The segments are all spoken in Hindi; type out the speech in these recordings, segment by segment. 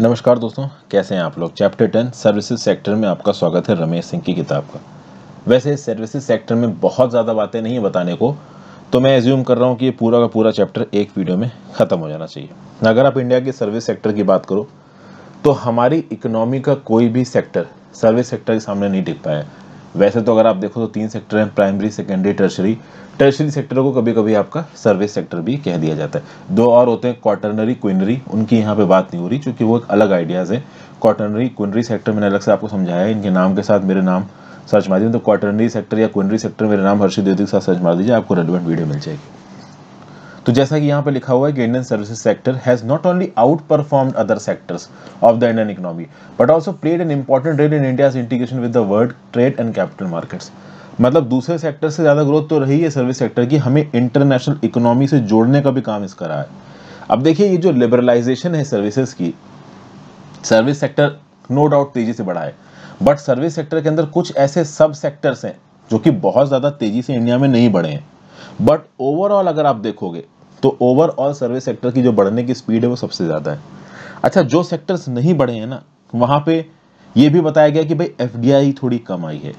नमस्कार दोस्तों कैसे हैं आप लोग चैप्टर टेन सर्विसेज सेक्टर में आपका स्वागत है रमेश सिंह की किताब का वैसे सर्विसेज सेक्टर में बहुत ज़्यादा बातें नहीं बताने को तो मैं एज्यूम कर रहा हूँ कि ये पूरा का पूरा चैप्टर एक वीडियो में ख़त्म हो जाना चाहिए अगर आप इंडिया के सर्विस सेक्टर की बात करो तो हमारी इकोनॉमी का कोई भी सेक्टर सर्विस सेक्टर के सामने नहीं टिक पाया वैसे तो अगर आप देखो तो तीन सेक्टर हैं primary secondary tertiary tertiary sector को कभी कभी आपका सर्विस सेक्टर भी कह दिया जाता है दो और होते हैं क्वार्टनरी क्विनरी उनकी यहाँ पे बात नहीं हो रही क्योंकि वो एक अलग आइडियाज़ है क्वार्टनरी क्विनरी सेक्टर मैंने अलग से आपको समझाया है इनके नाम के साथ मेरे नाम सर्च मार दीजिए तो क्वार्टनरी सेक्टर या क्विनरी सेक्टर मेरे नाम हर्षित देवी के साथ सर्च मार दीजिए आपको रेलिवेंट वीडियो मिल जाएगी तो जैसा कि यहाँ पे लिखा हुआ है कि Indian services sector has not only outperformed other sectors of the Indian economy but also played an important role in India integration with the world trade and capital markets मतलब दूसरे सेक्टर से ज़्यादा ग्रोथ तो रही है सर्विस सेक्टर की हमें इंटरनेशनल इकोनॉमी से जोड़ने का भी काम इसका करा है अब देखिए ये जो लिबरलाइजेशन है सर्विसेज की सर्विस सेक्टर नो डाउट तेजी से बढ़ा है बट सर्विस सेक्टर के अंदर कुछ ऐसे सब सेक्टर्स हैं जो कि बहुत ज़्यादा तेजी से इंडिया में नहीं बढ़े हैं बट ओवरऑल अगर आप देखोगे तो ओवरऑल सर्विस सेक्टर की जो बढ़ने की स्पीड है वो सबसे ज़्यादा है अच्छा जो सेक्टर्स नहीं बढ़े हैं ना वहां पे ये भी बताया गया कि भाई एफडीआई थोड़ी कम आई है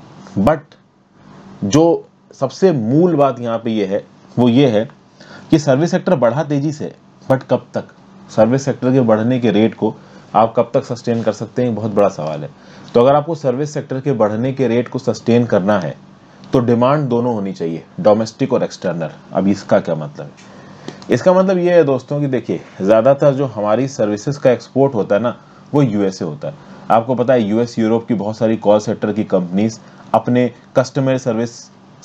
बट जो सबसे मूल बात यहाँ पे ये है वो ये है कि सर्विस सेक्टर बढ़ा तेज़ी से बट कब तक सर्विस सेक्टर के बढ़ने के रेट को आप कब तक सस्टेन कर सकते हैं बहुत बड़ा सवाल है तो अगर आपको सर्विस सेक्टर के बढ़ने के रेट को सस्टेन करना है तो डिमांड दोनों होनी चाहिए डोमेस्टिक और एक्सटर्नल अब इसका क्या मतलब है इसका मतलब ये है दोस्तों कि देखिए ज़्यादातर जो हमारी सर्विसेज का एक्सपोर्ट होता है ना वो यूएसए होता है आपको पता है यूएस यूरोप की बहुत सारी कॉल सेंटर की कंपनीज अपने कस्टमर सर्विस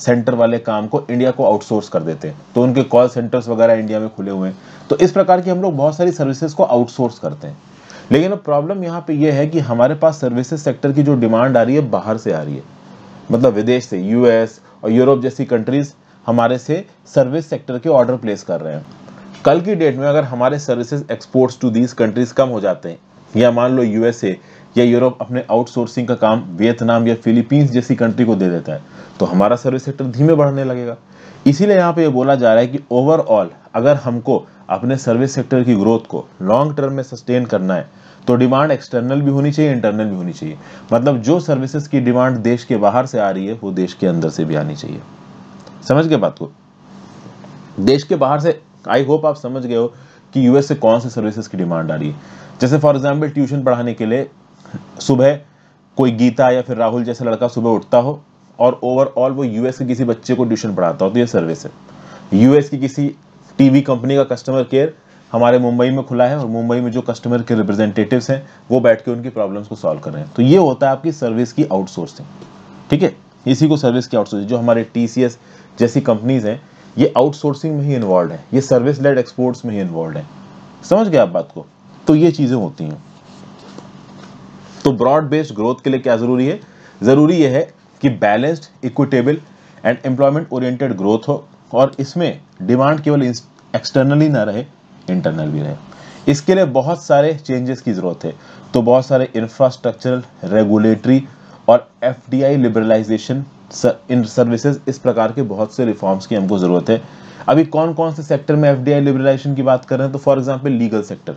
सेंटर वाले काम को इंडिया को आउटसोर्स कर देते हैं तो उनके कॉल सेंटर्स वगैरह इंडिया में खुले हुए हैं तो इस प्रकार की हम लोग बहुत सारी सर्विसेज को आउटसोर्स करते हैं लेकिन अब प्रॉब्लम यहाँ पे ये यह है कि हमारे पास सर्विसेज सेक्टर की जो डिमांड आ रही है बाहर से आ रही है मतलब विदेश से यूएस और यूरोप जैसी कंट्रीज़ हमारे से सर्विस सेक्टर के ऑर्डर प्लेस कर रहे हैं कल की डेट में अगर हमारे services exports to these countries कम हो जाते हैं या मान लो यूएसए या यूरोप अपने आउटसोर्सिंग का काम वियतनाम या फिलीपींस जैसी कंट्री को दे देता है तो हमारा सर्विस सेक्टर धीमे बढ़ने लगेगा इसीलिए यहाँ पे ये बोला जा रहा है कि ओवरऑल अगर हमको अपने सर्विस सेक्टर की ग्रोथ को लॉन्ग टर्म में सस्टेन करना है तो डिमांड एक्सटर्नल भी होनी चाहिए इंटरनल भी होनी चाहिए मतलब जो सर्विसेज की डिमांड देश के बाहर से आ रही है वो देश के अंदर से भी आनी चाहिए समझ गए बात को देश के बाहर से आई होप आप समझ गए हो कि यूएस से कौन से सर्विसेज की डिमांड आ रही है जैसे फॉर एग्जाम्पल ट्यूशन पढ़ाने के लिए सुबह कोई गीता या फिर राहुल जैसा लड़का सुबह उठता हो और ओवरऑल वो यूएस के किसी बच्चे को ट्यूशन पढ़ाता हो तो ये सर्विस है यूएस की किसी टीवी कंपनी का कस्टमर केयर हमारे मुंबई में खुला है और मुंबई में जो कस्टमर के रिप्रेजेंटेटिव हैं वो बैठ के उनकी प्रॉब्लम्स को सॉल्व कर रहे हैं तो ये होता है आपकी सर्विस की आउटसोर्सिंग ठीक है इसी को सर्विस की आउटसोर्सिंग जो हमारे टी जैसी कंपनीज हैं ये आउटसोर्सिंग में ही इन्वॉल्व है ये सर्विस लेड एक्सपोर्ट्स में ही इन्वॉल्व है समझ गए आप बात को तो ये चीज़ें होती हैं तो ब्रॉड बेस्ड ग्रोथ के लिए क्या ज़रूरी है ज़रूरी यह है कि balanced equitable and employment oriented growth हो और इसमें डिमांड केवल एक्सटर्नली ना रहे इंटरनल भी रहे इसके लिए बहुत सारे चेंजेस की ज़रूरत है तो बहुत सारे इंफ्रास्ट्रक्चरल रेगुलेटरी और F D I liberalisation in services इस प्रकार के बहुत से रिफॉर्म्स की हमको ज़रूरत है अभी कौन कौन से सेक्टर में एफडीआई लिबरलाइजेशन की बात कर रहे हैं तो फॉर एग्जाम्पल लीगल सेक्टर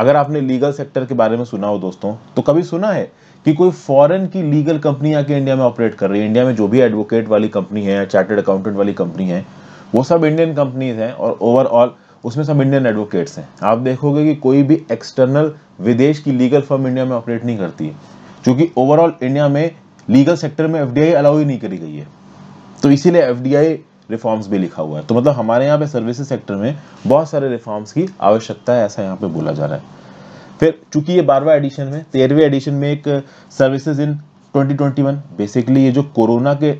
अगर आपने लीगल सेक्टर के बारे में सुना हो दोस्तों तो कभी सुना है कि कोई फॉरेन की लीगल कंपनी आके इंडिया में ऑपरेट कर रही है इंडिया में जो भी एडवोकेट वाली कंपनी है चार्टेड अकाउंटेंट वाली कंपनी है वो सब इंडियन कंपनीज हैं और ओवरऑल उसमें सब इंडियन एडवोकेट्स हैं आप देखोगे कि कोई भी एक्सटर्नल विदेश की लीगल फर्म इंडिया में ऑपरेट नहीं करती क्योंकि ओवरऑल इंडिया में लीगल सेक्टर में एफ अलाउ ही नहीं करी गई है तो इसीलिए एफ रिफॉर्म्स भी लिखा हुआ है तो मतलब हमारे यहाँ पे सर्विसेज सेक्टर में बहुत सारे रिफॉर्म्स की आवश्यकता है ऐसा यहाँ पे बोला जा रहा है फिर चूंकि ये बारवा एडिशन में तेरहवें एडिशन में एक सर्विसेज इन 2021 बेसिकली ये जो कोरोना के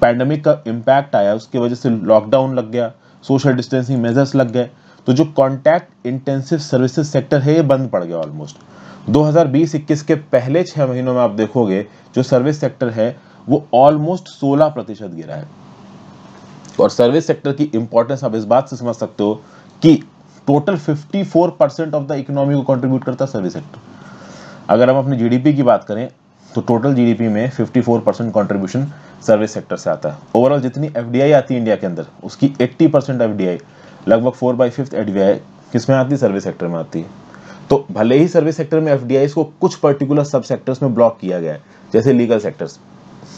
पैंडमिक का इम्पैक्ट आया उसके वजह से लॉकडाउन लग गया सोशल डिस्टेंसिंग मेजर्स लग गए तो जो कॉन्टैक्ट इंटेंसिव सर्विसेज सेक्टर है ये बंद पड़ गया ऑलमोस्ट 2020-21 के पहले छह महीनों में आप देखोगे जो सर्विस सेक्टर है वो ऑलमोस्ट 16 प्रतिशत गिरा है और सर्विस सेक्टर की इंपॉर्टेंस आप इस बात से समझ सकते हो कि total 54 percent of the economy को कंट्रीब्यूट करता है सर्विस सेक्टर अगर हम अपने जीडीपी की बात करें तो टोटल जीडीपी में 54 परसेंट कॉन्ट्रीब्यूशन सर्विस सेक्टर से आता है ओवरऑल जितनी एफडीआई आती है इंडिया के अंदर उसकी 80 परसेंट एफ लगभग फोर बाई फिफ्थ एफ किस में आती है सर्विस सेक्टर में आती है तो भले ही सर्विस सेक्टर में एफ को कुछ पर्टिकुलर सब सेक्टर्स में ब्लॉक किया गया है जैसे लीगल सेक्टर्स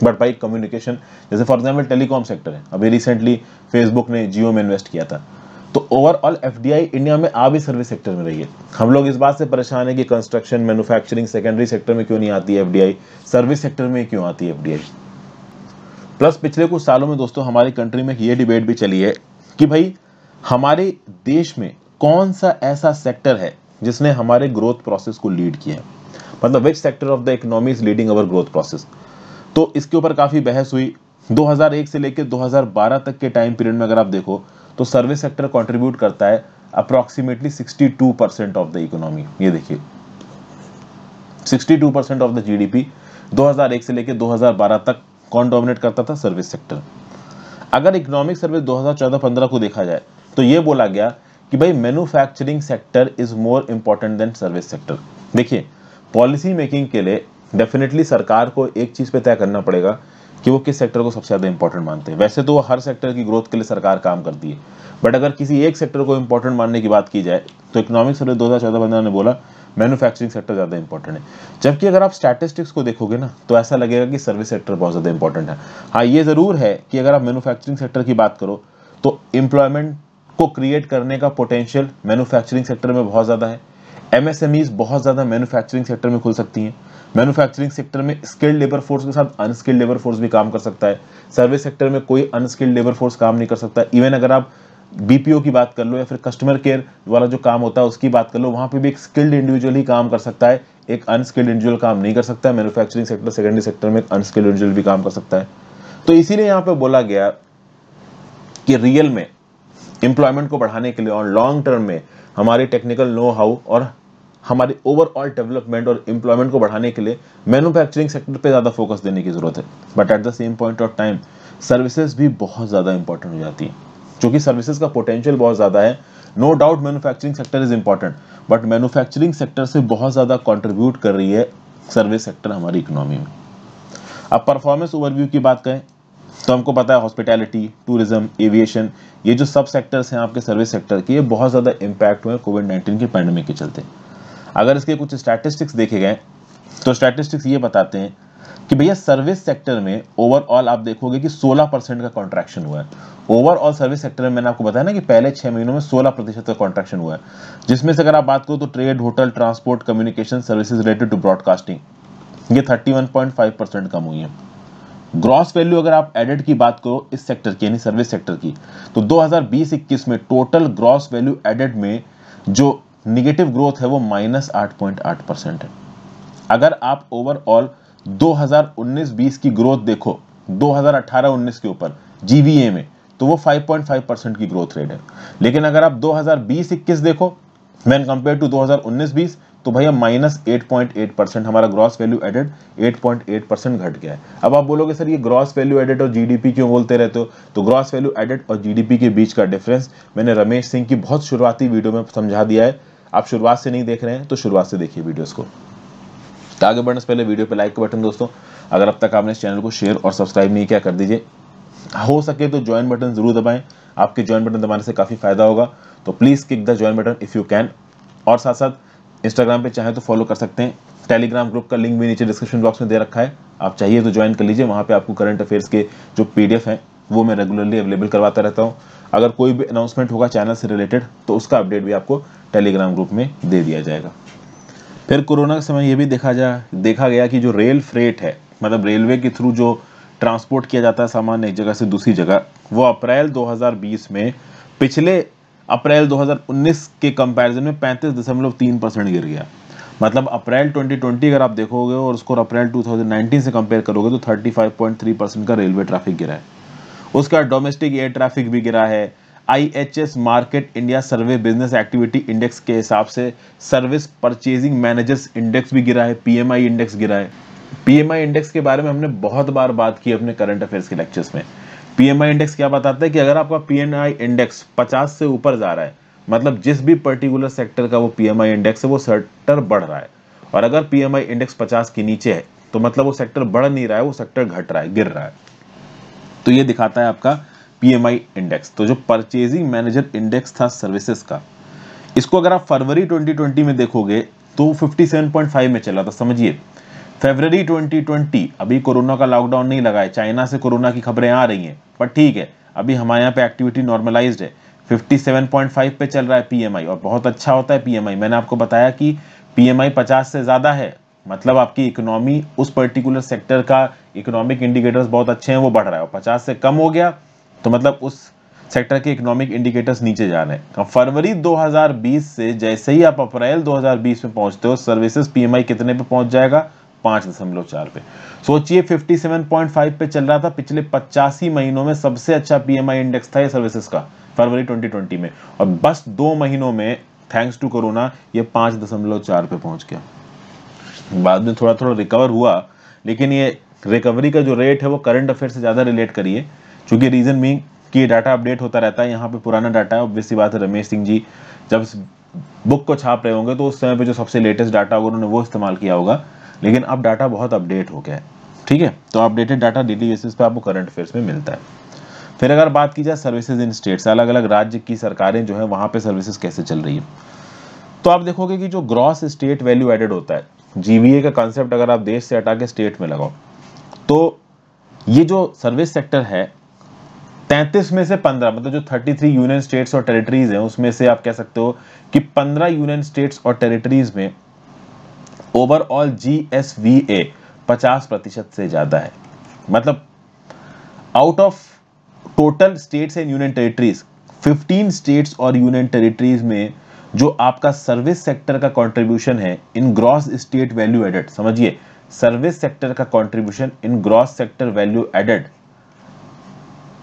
बट भाई कम्युनिकेशन जैसे फॉर एग्जाम्पल टेलीकॉम सेक्टर है अभी रिसेंटली फेसबुक ने जियो में इन्वेस्ट किया था तो ओवरऑल एफ इंडिया में आ भी सर्विस सेक्टर में रही है हम लोग इस बात से परेशान है कि कंस्ट्रक्शन मैन्युफैक्चरिंग सेकेंडरी सेक्टर में क्यों नहीं आती है एफ सर्विस सेक्टर में क्यों आती है एफ प्लस पिछले कुछ सालों में दोस्तों हमारी कंट्री में ये डिबेट भी चली है कि भाई हमारे देश में कौन सा ऐसा सेक्टर है जिसने हमारे ग्रोथ प्रोसेस को लीड किया है मतलब which sector of the economy is leading our growth process तो इसके ऊपर काफ़ी बहस हुई 2001 से लेकर 2012 तक के टाइम पीरियड में अगर आप देखो तो सर्विस सेक्टर कंट्रीब्यूट करता है approximately 62 percent of the economy ये देखिए 62 परसेंट ऑफ द जीडीपी 2001 से लेकर 2012 तक कौन डोमिनेट करता था सर्विस सेक्टर अगर इकोनॉमिक सर्विस 2014-15 को देखा जाए तो ये बोला गया कि भाई manufacturing sector is more important than service sector देखिए पॉलिसी मेकिंग के लिए डेफिनेटली सरकार को एक चीज़ पे तय करना पड़ेगा कि वो किस सेक्टर को सबसे ज़्यादा इंपॉर्टेंट मानते हैं वैसे तो वो हर सेक्टर की ग्रोथ के लिए सरकार काम करती है बट अगर किसी एक सेक्टर को इंपॉर्टेंट मानने की बात की जाए तो इकोनॉमिक सर्वे दो हज़ार ने बोला मैन्युफैक्चरिंग सेक्टर ज़्यादा इंपॉर्टेंट है जबकि अगर आप स्टैटिस्टिक्स को देखोगे ना तो ऐसा लगेगा कि सर्विस सेक्टर बहुत ज़्यादा इंपॉर्टेंट है हाँ ये ज़रूर है कि अगर आप मैन्युफैक्चरिंग सेक्टर की बात करो तो एम्प्लॉयमेंट को क्रिएट करने का पोटेंशियल मैन्युफैक्चरिंग सेक्टर में बहुत ज़्यादा है एमएसएमई बहुत ज़्यादा मैन्युफैक्चरिंग सेक्टर में खुल सकती हैं मैन्युफैक्चरिंग सेक्टर में स्किल्ड लेबर फोर्स के साथ अनस्किल्ड लेबर फोर्स भी काम कर सकता है सर्विस सेक्टर में कोई अनस्किल्ड लेबर फोर्स काम नहीं कर सकता इवन अगर आप बीपीओ की बात कर लो या फिर कस्टमर केयर वाला जो काम होता है उसकी बात कर लो वहां पे भी एक स्किल्ड इंडिविजुअल ही काम कर सकता है एक अनस्किल्ड इंडिविजुअल काम नहीं कर सकता है मैन्युफैक्चरिंग सेक्टर सेकेंडरी सेक्टर में अनस्किल्ड इंडिविजुअल भी काम कर सकता है तो इसीलिए यहां पे बोला गया कि रियल में एम्प्लॉयमेंट को बढ़ाने के लिए और लॉन्ग टर्म में हमारे टेक्निकल नो हाउ और हमारे ओवरऑल डेवलपमेंट और एम्प्लॉयमेंट को बढ़ाने के लिए मैन्युफैक्चरिंग सेक्टर पे ज़्यादा फोकस देने की ज़रूरत है but at the same point of time services भी बहुत ज़्यादा इंपॉर्टेंट हो जाती है क्योंकि सर्विसेज का पोटेंशियल बहुत ज़्यादा है no doubt manufacturing sector is important but manufacturing sector से बहुत ज़्यादा कॉन्ट्रीब्यूट कर रही है सर्विस सेक्टर हमारी इकोनॉमी में अब परफॉर्मेंस ओवरव्यू की बात करें तो हमको पता है हॉस्पिटैलिटी टूरिज्म एविएशन ये जो सब सेक्टर्स हैं आपके सर्विस सेक्टर के ये बहुत ज़्यादा इम्पैक्ट हुए कोविड नाइन्टीन के पैंडमिक के चलते अगर इसके कुछ स्टैटिस्टिक्स देखे गए तो स्टैटिस्टिक्स ये बताते हैं कि भैया सर्विस सेक्टर में ओवरऑल आप देखोगे कि 16 परसेंट का कॉन्ट्रैक्शन हुआ है ओवरऑल सर्विस सेक्टर में मैंने आपको बताया ना कि पहले छह महीनों में 16 प्रतिशत का कॉन्ट्रैक्शन हुआ है जिसमें से अगर आप बात करो तो trade hotel transport communication services related to broadcasting ये 31.5 परसेंट कम हुई है ग्रॉस वैल्यू अगर आप एडेड की बात करो इस सेक्टर की यानी सर्विस सेक्टर की तो 2020-21 में टोटल ग्रॉस वैल्यू एडेड में जो निगेटिव ग्रोथ है वो माइनस आठ पॉइंट आठ परसेंट है अगर आप ओवरऑल 2019-20 की ग्रोथ देखो 2018-19 के ऊपर जीवीए में तो वो 5.5 परसेंट की ग्रोथ रेट है लेकिन अगर आप 2020-21 देखो मैन कंपेयर टू 2019-20 तो भैया minus eight point eight percent हमारा gross value added eight point eight percent घट गया है अब आप बोलोगे सर ये ग्रॉस वैल्यू एडेड और जीडीपी क्यों बोलते रहते हो तो ग्रॉस वैल्यू एडेड और जीडीपी के बीच का डिफरेंस मैंने रमेश सिंह की बहुत शुरुआती वीडियो में समझा दिया है आप शुरुआत से नहीं देख रहे हैं तो शुरुआत से देखिए वीडियोज़ को तो आगे बढ़ने से पहले वीडियो पर लाइक का बटन दोस्तों अगर अब तक आपने इस चैनल को शेयर और सब्सक्राइब नहीं किया कर दीजिए हो सके तो ज्वाइन बटन जरूर दबाएं आपके ज्वाइन बटन दबाने से काफ़ी फायदा होगा तो प्लीज़ किक the join button if you can और साथ साथ इंस्टाग्राम पे चाहें तो फॉलो कर सकते हैं टेलीग्राम ग्रुप का लिंक भी नीचे डिस्क्रिप्शन बॉक्स में दे रखा है आप चाहिए तो ज्वाइन कर लीजिए वहाँ पे आपको करंट अफेयर्स के जो पी हैं वो मैं रेगुलरली अवेलेबल करवाता रहता हूँ अगर कोई भी अनाउंसमेंट होगा चैनल से रिलेटेड तो उसका अपडेट भी आपको टेलीग्राम ग्रुप में दे दिया जाएगा फिर कोरोना के समय ये भी देखा जा देखा गया कि जो रेल फ्रेट है मतलब रेलवे के थ्रू जो ट्रांसपोर्ट किया जाता है सामान एक जगह से दूसरी जगह वो अप्रैल 2020 में पिछले अप्रैल 2019 के कंपैरिजन में पैंतीस दशमलव तीन परसेंट गिर गया मतलब अप्रैल 2020 अगर आप देखोगे और उसको अप्रैल 2019 से कंपेयर करोगे तो 35.3 परसेंट का रेलवे ट्रैफिक गिरा है उसका डोमेस्टिक एयर ट्रैफिक भी गिरा है IHS market India survey business activity index के हिसाब से सर्विस परचेजिंग मैनेजर्स इंडेक्स भी गिरा है पीएमआई इंडेक्स गिरा है पीएमआई इंडेक्स के बारे में हमने बहुत बार बात की अपने करंट अफेयर्स के लेक्चर्स में पीएमआई इंडेक्स क्या बताता है कि अगर आपका पीएमआई इंडेक्स 50 से ऊपर जा रहा है मतलब जिस भी पर्टिकुलर सेक्टर का वो पीएमआई इंडेक्स है वो सेक्टर बढ़ रहा है और अगर पीएमआई इंडेक्स 50 के नीचे है तो मतलब वो सेक्टर बढ़ नहीं रहा है वो सेक्टर घट रहा है गिर रहा है तो ये दिखाता है आपका पीएमआई इंडेक्स तो जो परचेजिंग मैनेजर इंडेक्स था सर्विसेज का इसको अगर आप फरवरी ट्वेंटी में देखोगे तो फिफ्टी में चला था समझिए फेबररी 2020 अभी कोरोना का लॉकडाउन नहीं लगा है चाइना से कोरोना की खबरें आ रही हैं पर ठीक है अभी हमारे यहाँ पे एक्टिविटी नॉर्मलाइज्ड है 57.5 पे चल रहा है पीएमआई और बहुत अच्छा होता है पीएमआई मैंने आपको बताया कि पीएमआई 50 से ज़्यादा है मतलब आपकी इकोनॉमी उस पर्टिकुलर सेक्टर का इकोनॉमिक इंडिकेटर्स बहुत अच्छे हैं वो बढ़ रहा है और पचास से कम हो गया तो मतलब उस सेक्टर के इकोनॉमिक इंडिकेटर्स नीचे जा रहे हैं फरवरी 2020 से जैसे ही आप अप्रैल 2020 में पहुंचते हो सर्विसेज पीएमआई कितने पे पहुंच जाएगा पांच दशमलव चार पे सोचिए 57.5 पे चल रहा था पिछले पचासी महीनों में सबसे अच्छा पीएमआई इंडेक्स था ये सर्विसेज का फरवरी 2020 में और बस दो महीनों में थैंक्स टू कोरोना ये पांच दशमलव चार पे पहुंच गया बाद में थोड़ा थोड़ा रिकवर हुआ लेकिन ये रिकवरी का जो रेट है वो करंट अफेयर से ज़्यादा रिलेट करिए चूँकि रीज़न मीन कि ये डाटा अपडेट होता रहता है यहाँ पे पुराना डाटा है ऑब्वियसली बात है रमेश सिंह जी जब बुक को छाप रहे होंगे तो उस समय पे जो सबसे लेटेस्ट डाटा होगा उन्होंने वो इस्तेमाल किया होगा लेकिन अब डाटा बहुत अपडेट हो गया है ठीक है तो अपडेटेड डाटा डेली बेसिस पे आपको करंट अफेयर्स में मिलता है फिर अगर बात की जाए सर्विसेज इन स्टेट्स अलग अलग राज्य की सरकारें जो है वहाँ पर सर्विसेज कैसे चल रही है तो आप देखोगे कि जो ग्रॉस स्टेट वैल्यू एडेड होता है जीवीए का कॉन्सेप्ट अगर आप देश से हटा के स्टेट में लगाओ तो ये जो सर्विस सेक्टर है तैंतीस में से पंद्रह मतलब जो थर्टी थ्री यूनियन स्टेट्स और टेरिटरीज हैं उसमें से आप कह सकते हो कि पंद्रह यूनियन स्टेट्स और टेरिटरीज में overall G S V A पचास प्रतिशत से ज़्यादा है मतलब out of total states and union territories 15 states और यूनियन टेरिटरीज में जो आपका सर्विस सेक्टर का कंट्रीब्यूशन है in gross state value added समझिए सर्विस सेक्टर का contribution in gross sector value added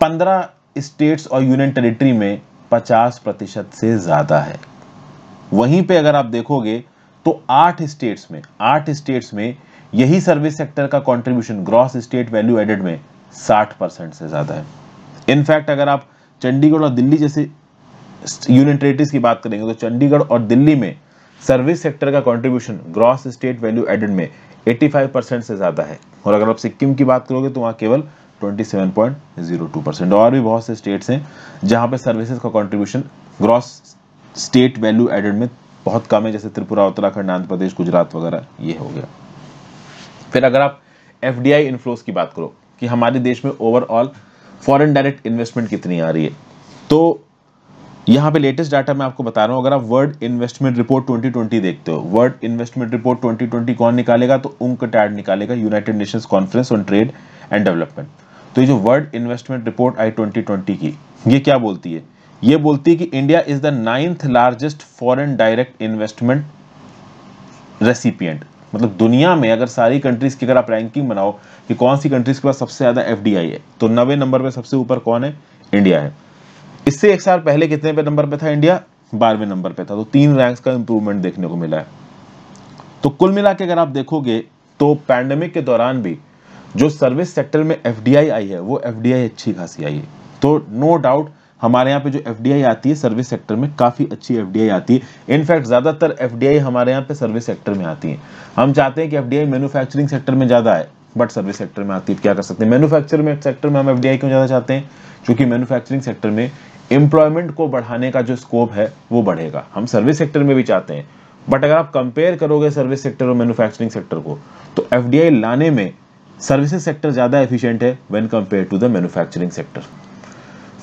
15 states और यूनियन टेरिटरी में 50 प्रतिशत से ज़्यादा है वहीं पे अगर आप देखोगे तो आठ स्टेट्स में आठ स्टेट्स में यही सर्विस सेक्टर का contribution gross state value added में 60 परसेंट से ज़्यादा है इनफैक्ट अगर आप चंडीगढ़ और दिल्ली जैसे यूनियन टेरेटरीज की बात करेंगे तो चंडीगढ़ और दिल्ली में सर्विस सेक्टर का contribution gross state value added में 85 परसेंट से ज़्यादा है और अगर आप सिक्किम की बात करोगे तो वहाँ केवल 27.02 परसेंट और भी बहुत से स्टेट्स हैं जहां पे सर्विसेज का contribution gross state value added में बहुत कम है जैसे त्रिपुरा उत्तराखंड आंध्र प्रदेश गुजरात वगैरह ये हो गया फिर अगर आप एफ डी आई की बात करो कि हमारे देश में ओवरऑल फॉरन डायरेक्ट इन्वेस्टमेंट कितनी आ रही है तो यहाँ पे लेटेस्ट डाटा मैं आपको बता रहा हूँ अगर आप वर्ल्ड इन्वेस्टमेंट रिपोर्ट 2020 देखते हो वर्ल्ड इन्वेस्टमेंट रिपोर्ट 2020 कौन निकालेगा तो उमक टैड निकालेगा United Nations conference on trade and development तो ये जो वर्ल्ड इन्वेस्टमेंट रिपोर्ट आई 2020 की ये क्या बोलती है ये बोलती है कि India is the ninth largest foreign direct investment recipient मतलब दुनिया में अगर सारी कंट्रीज की अगर आप रैंकिंग बनाओ कि कौन सी कंट्रीज के पास सबसे ज़्यादा एफ है तो नवे नंबर पर सबसे ऊपर कौन है इंडिया है इससे एक साल पहले कितने पे नंबर पे था इंडिया बारहवें नंबर पे था तो तीन रैंक्स का इंप्रूवमेंट देखने को मिला है तो कुल मिला के अगर आप देखोगे तो पैंडमिक के दौरान भी जो सर्विस सेक्टर में एफ आई है वो एफ आई अच्छी खासी आई है तो नो no डाउट हमारे यहाँ पे जो एफ आती है सर्विस सेक्टर में काफ़ी अच्छी एफ आती है इनफैक्ट ज़्यादातर एफ हमारे यहाँ पे सर्विस सेक्टर में आती है हम चाहते हैं कि एफ मैन्युफैक्चरिंग सेक्टर में ज़्यादा आए बट सर्विस सेक्टर में आती है क्या कर सकते हैं मैनुफैक्चर में सेक्टर में हम एफ क्यों ज़्यादा चाहते हैं क्योंकि मैनुफैक्चरिंग सेक्टर में एम्प्लॉयमेंट को बढ़ाने का जो स्कोप है वो बढ़ेगा हम सर्विस सेक्टर में भी चाहते हैं बट अगर आप कंपेयर करोगे सर्विस सेक्टर और मैन्युफैक्चरिंग सेक्टर को तो एफ लाने में सर्विसेज सेक्टर ज़्यादा एफिशिएंट है when compare to the manufacturing sector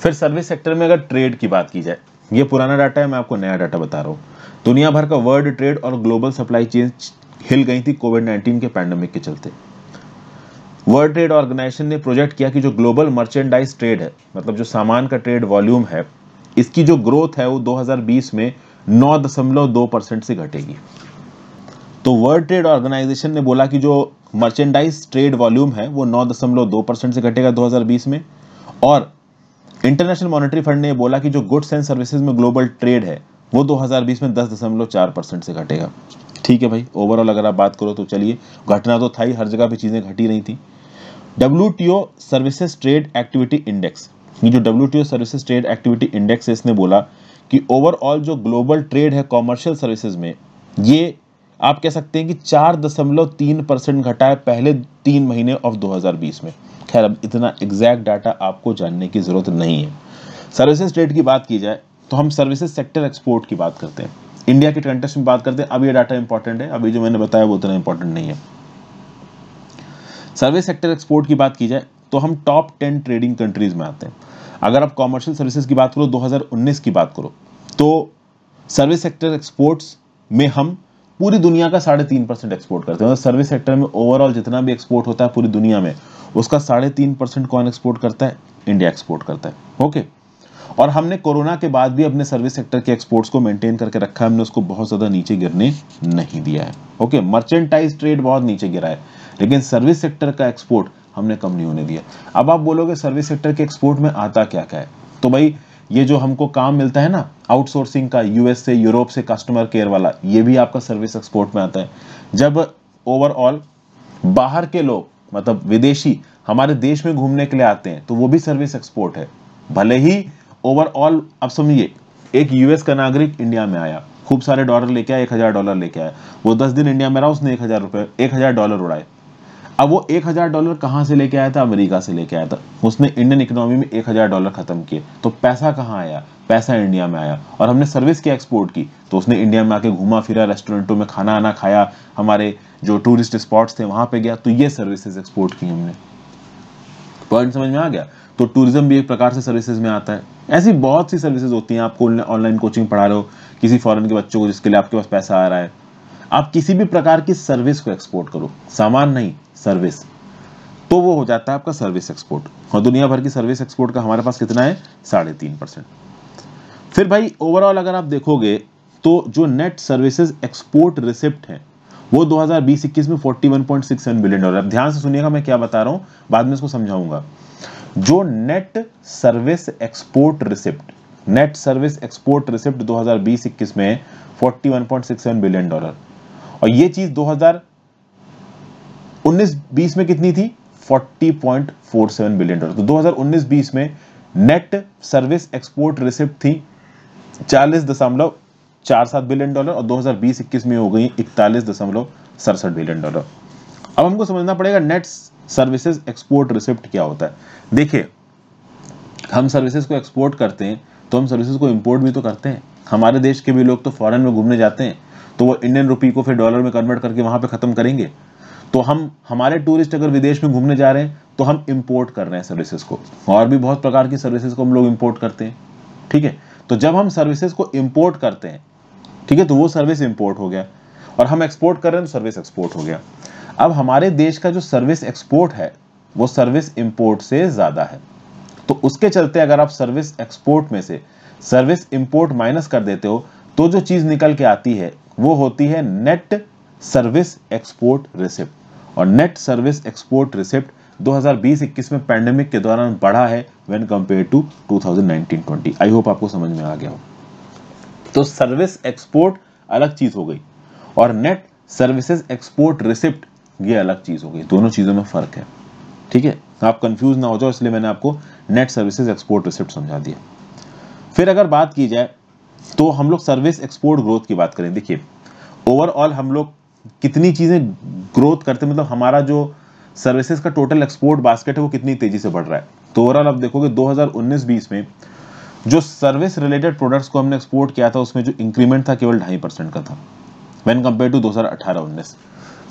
फिर सर्विस सेक्टर में अगर ट्रेड की बात की जाए ये पुराना डाटा है मैं आपको नया डाटा बता रहा हूँ दुनिया भर का वर्ल्ड ट्रेड और ग्लोबल सप्लाई चेन हिल गई थी कोविड नाइन्टीन के पैंडमिक के चलते वर्ल्ड ट्रेड ऑर्गेनाइजेशन ने प्रोजेक्ट किया कि जो ग्लोबल मर्चेंडाइज ट्रेड है मतलब जो सामान का ट्रेड वॉल्यूम है इसकी जो ग्रोथ है वो 2020 में 9.2 परसेंट से घटेगी तो वर्ल्ड ट्रेड ऑर्गेनाइजेशन ने बोला कि जो मर्चेंडाइज ट्रेड वॉल्यूम है वो 9.2 परसेंट से घटेगा 2020 में और इंटरनेशनल मॉनेटरी फंड ने बोला कि जो गुड्स एंड सर्विसेज में ग्लोबल ट्रेड है वो 2020 में 10.4 परसेंट से घटेगा ठीक है भाई ओवरऑल अगर आप बात करो तो चलिए घटना तो था ही हर जगह पे चीज़ें घटी रही थी W services trade activity index ये जो W services trade activity index है इसने बोला कि ओवरऑल जो ग्लोबल ट्रेड है कॉमर्शियल सर्विसेज में ये आप कह सकते हैं कि चार दशमलव तीन परसेंट घटा है पहले तीन महीने ऑफ 2020 में खैर अब इतना एग्जैक्ट डाटा आपको जानने की ज़रूरत नहीं है सर्विसेज ट्रेड की बात की जाए तो हम सर्विसेज सेक्टर एक्सपोर्ट की बात करते हैं इंडिया के कंटेस्ट में बात करते हैं अब ये डाटा इंपॉर्टेंट है अभी जो मैंने बताया वो उतना इंपॉर्टेंट नहीं है सर्विस सेक्टर एक्सपोर्ट की बात की जाए तो हम टॉप टेन ट्रेडिंग कंट्रीज में आते हैं अगर आप कॉमर्शियल सर्विसेज की बात करो 2019 की बात करो तो सर्विस सेक्टर एक्सपोर्ट्स में हम पूरी दुनिया का साढ़े तीन परसेंट एक्सपोर्ट करते हैं मतलब सर्विस सेक्टर में ओवरऑल जितना भी एक्सपोर्ट होता है पूरी दुनिया में उसका साढ़े तीन परसेंट कौन एक्सपोर्ट करता है इंडिया एक्सपोर्ट करता है ओके और हमने कोरोना के बाद भी अपने सर्विस सेक्टर के एक्सपोर्ट्स को मेंटेन करके रखा है हमने उसको बहुत ज़्यादा नीचे गिरने नहीं दिया है ओके मर्चेंटाइज ट्रेड बहुत नीचे गिरा है लेकिन सर्विस सेक्टर का एक्सपोर्ट हमने कम नहीं होने दिया अब आप बोलोगे सर्विस सेक्टर के एक्सपोर्ट में आता क्या क्या है तो भाई ये जो हमको काम मिलता है ना आउटसोर्सिंग का यूएस से यूरोप से कस्टमर केयर वाला ये भी आपका सर्विस एक्सपोर्ट में आता है जब ओवरऑल बाहर के लोग मतलब विदेशी हमारे देश में घूमने के लिए आते हैं तो वो भी सर्विस एक्सपोर्ट है भले ही ओवरऑल आप समझिए एक यूएस का नागरिक इंडिया में आया खूब सारे डॉलर लेके आया एक हज़ार डॉलर लेके आया वो दस दिन इंडिया में रहा उसने एक हज़ार रुपये एक हज़ार डॉलर उड़ाए अब वो एक हज़ार डॉलर कहाँ से लेके आया था अमेरिका से लेके आया था उसने इंडियन इकोनॉमी में एक हज़ार डॉलर ख़त्म किए तो पैसा कहाँ आया पैसा इंडिया में आया और हमने सर्विस की एक्सपोर्ट की तो उसने इंडिया में आके घूमा फिरा रेस्टोरेंटों में खाना आना खाया हमारे जो टूरिस्ट स्पॉट्स थे वहाँ पर गया तो ये सर्विसेज एक्सपोर्ट की हमने पॉइंट समझ में आ गया तो टूरिज्म भी एक प्रकार से सर्विसेज में आता है ऐसी बहुत सी सर्विसेज होती हैं आपको ऑनलाइन कोचिंग पढ़ा रहे हो किसी फॉरेन के बच्चों को जिसके लिए आपके पास पैसा आ रहा है आप किसी भी प्रकार की सर्विस को एक्सपोर्ट करो सामान नहीं सर्विस तो वो हो जाता है आपका सर्विस एक्सपोर्ट और दुनिया भर की सर्विस एक्सपोर्ट का हमारे पास कितना है साढ़े तीन परसेंट फिर भाई ओवरऑल अगर आप देखोगे तो जो नेट सर्विसेज एक्सपोर्ट रिसिप्ट है वो 2020-21 में 41.67 बिलियन डॉलर अब ध्यान से सुनिएगा मैं क्या बता रहा हूं बाद में इसको समझाऊंगा जो net service export receipt net service export receipt दो हजार में 41.67 बिलियन डॉलर और ये चीज 2019-20 में कितनी थी 40.47 बिलियन डॉलर तो 2019-20 में नेट सर्विस एक्सपोर्ट रिसिप्ट थी चालीस दशमलव चार सात बिलियन डॉलर और 2020-21 में हो गई इकतालीस दशमलव सड़सठ बिलियन डॉलर अब हमको समझना पड़ेगा नेट सर्विसेज एक्सपोर्ट रिसिप्ट क्या होता है देखिए हम सर्विसेज को एक्सपोर्ट करते हैं तो हम सर्विसेज को इंपोर्ट भी तो करते हैं हमारे देश के भी लोग तो फॉरेन में घूमने जाते हैं तो वो इंडियन रुपी को फिर डॉलर में कन्वर्ट करके वहाँ पे ख़त्म करेंगे तो हम हमारे टूरिस्ट अगर विदेश में घूमने जा रहे हैं तो हम इम्पोर्ट कर रहे हैं सर्विसेज को और भी बहुत प्रकार की सर्विसेज को हम लोग इम्पोर्ट करते हैं ठीक है तो जब हम सर्विसेज को इम्पोर्ट करते हैं ठीक है तो वो सर्विस इम्पोर्ट हो गया और हम एक्सपोर्ट कर रहे हैं तो सर्विस एक्सपोर्ट हो गया अब हमारे देश का जो सर्विस एक्सपोर्ट है वो सर्विस इम्पोर्ट से ज़्यादा है तो उसके चलते अगर आप सर्विस एक्सपोर्ट में से सर्विस इम्पोर्ट माइनस कर देते हो तो जो चीज़ निकल के आती है वो होती है नेट सर्विस एक्सपोर्ट रिसिप्ट और नेट सर्विस एक्सपोर्ट रिसिप्ट 2020-21 में पैंडेमिक के दौरान बढ़ा है when compare to 2019-20 I hope आपको समझ में आ गया हो तो सर्विस एक्सपोर्ट अलग चीज हो गई और नेट सर्विसेज एक्सपोर्ट रिसिप्ट ये अलग चीज हो गई दोनों चीजों में फर्क है ठीक है आप कंफ्यूज ना हो जाओ इसलिए मैंने आपको नेट सर्विसेज एक्सपोर्ट रिसिप्ट समझा दिया फिर अगर बात की जाए तो हम लोग सर्विस एक्सपोर्ट ग्रोथ की बात करें देखिए ओवरऑल हम लोग कितनी चीज़ें ग्रोथ करते हैं मतलब हमारा जो सर्विसेज का टोटल एक्सपोर्ट बास्केट है वो कितनी तेज़ी से बढ़ रहा है तो ओवरऑल आप देखोगे 2019-20 में जो सर्विस रिलेटेड प्रोडक्ट्स को हमने एक्सपोर्ट किया था उसमें जो इंक्रीमेंट था केवल ढाई परसेंट का था वेन कंपेयर टू दो हजार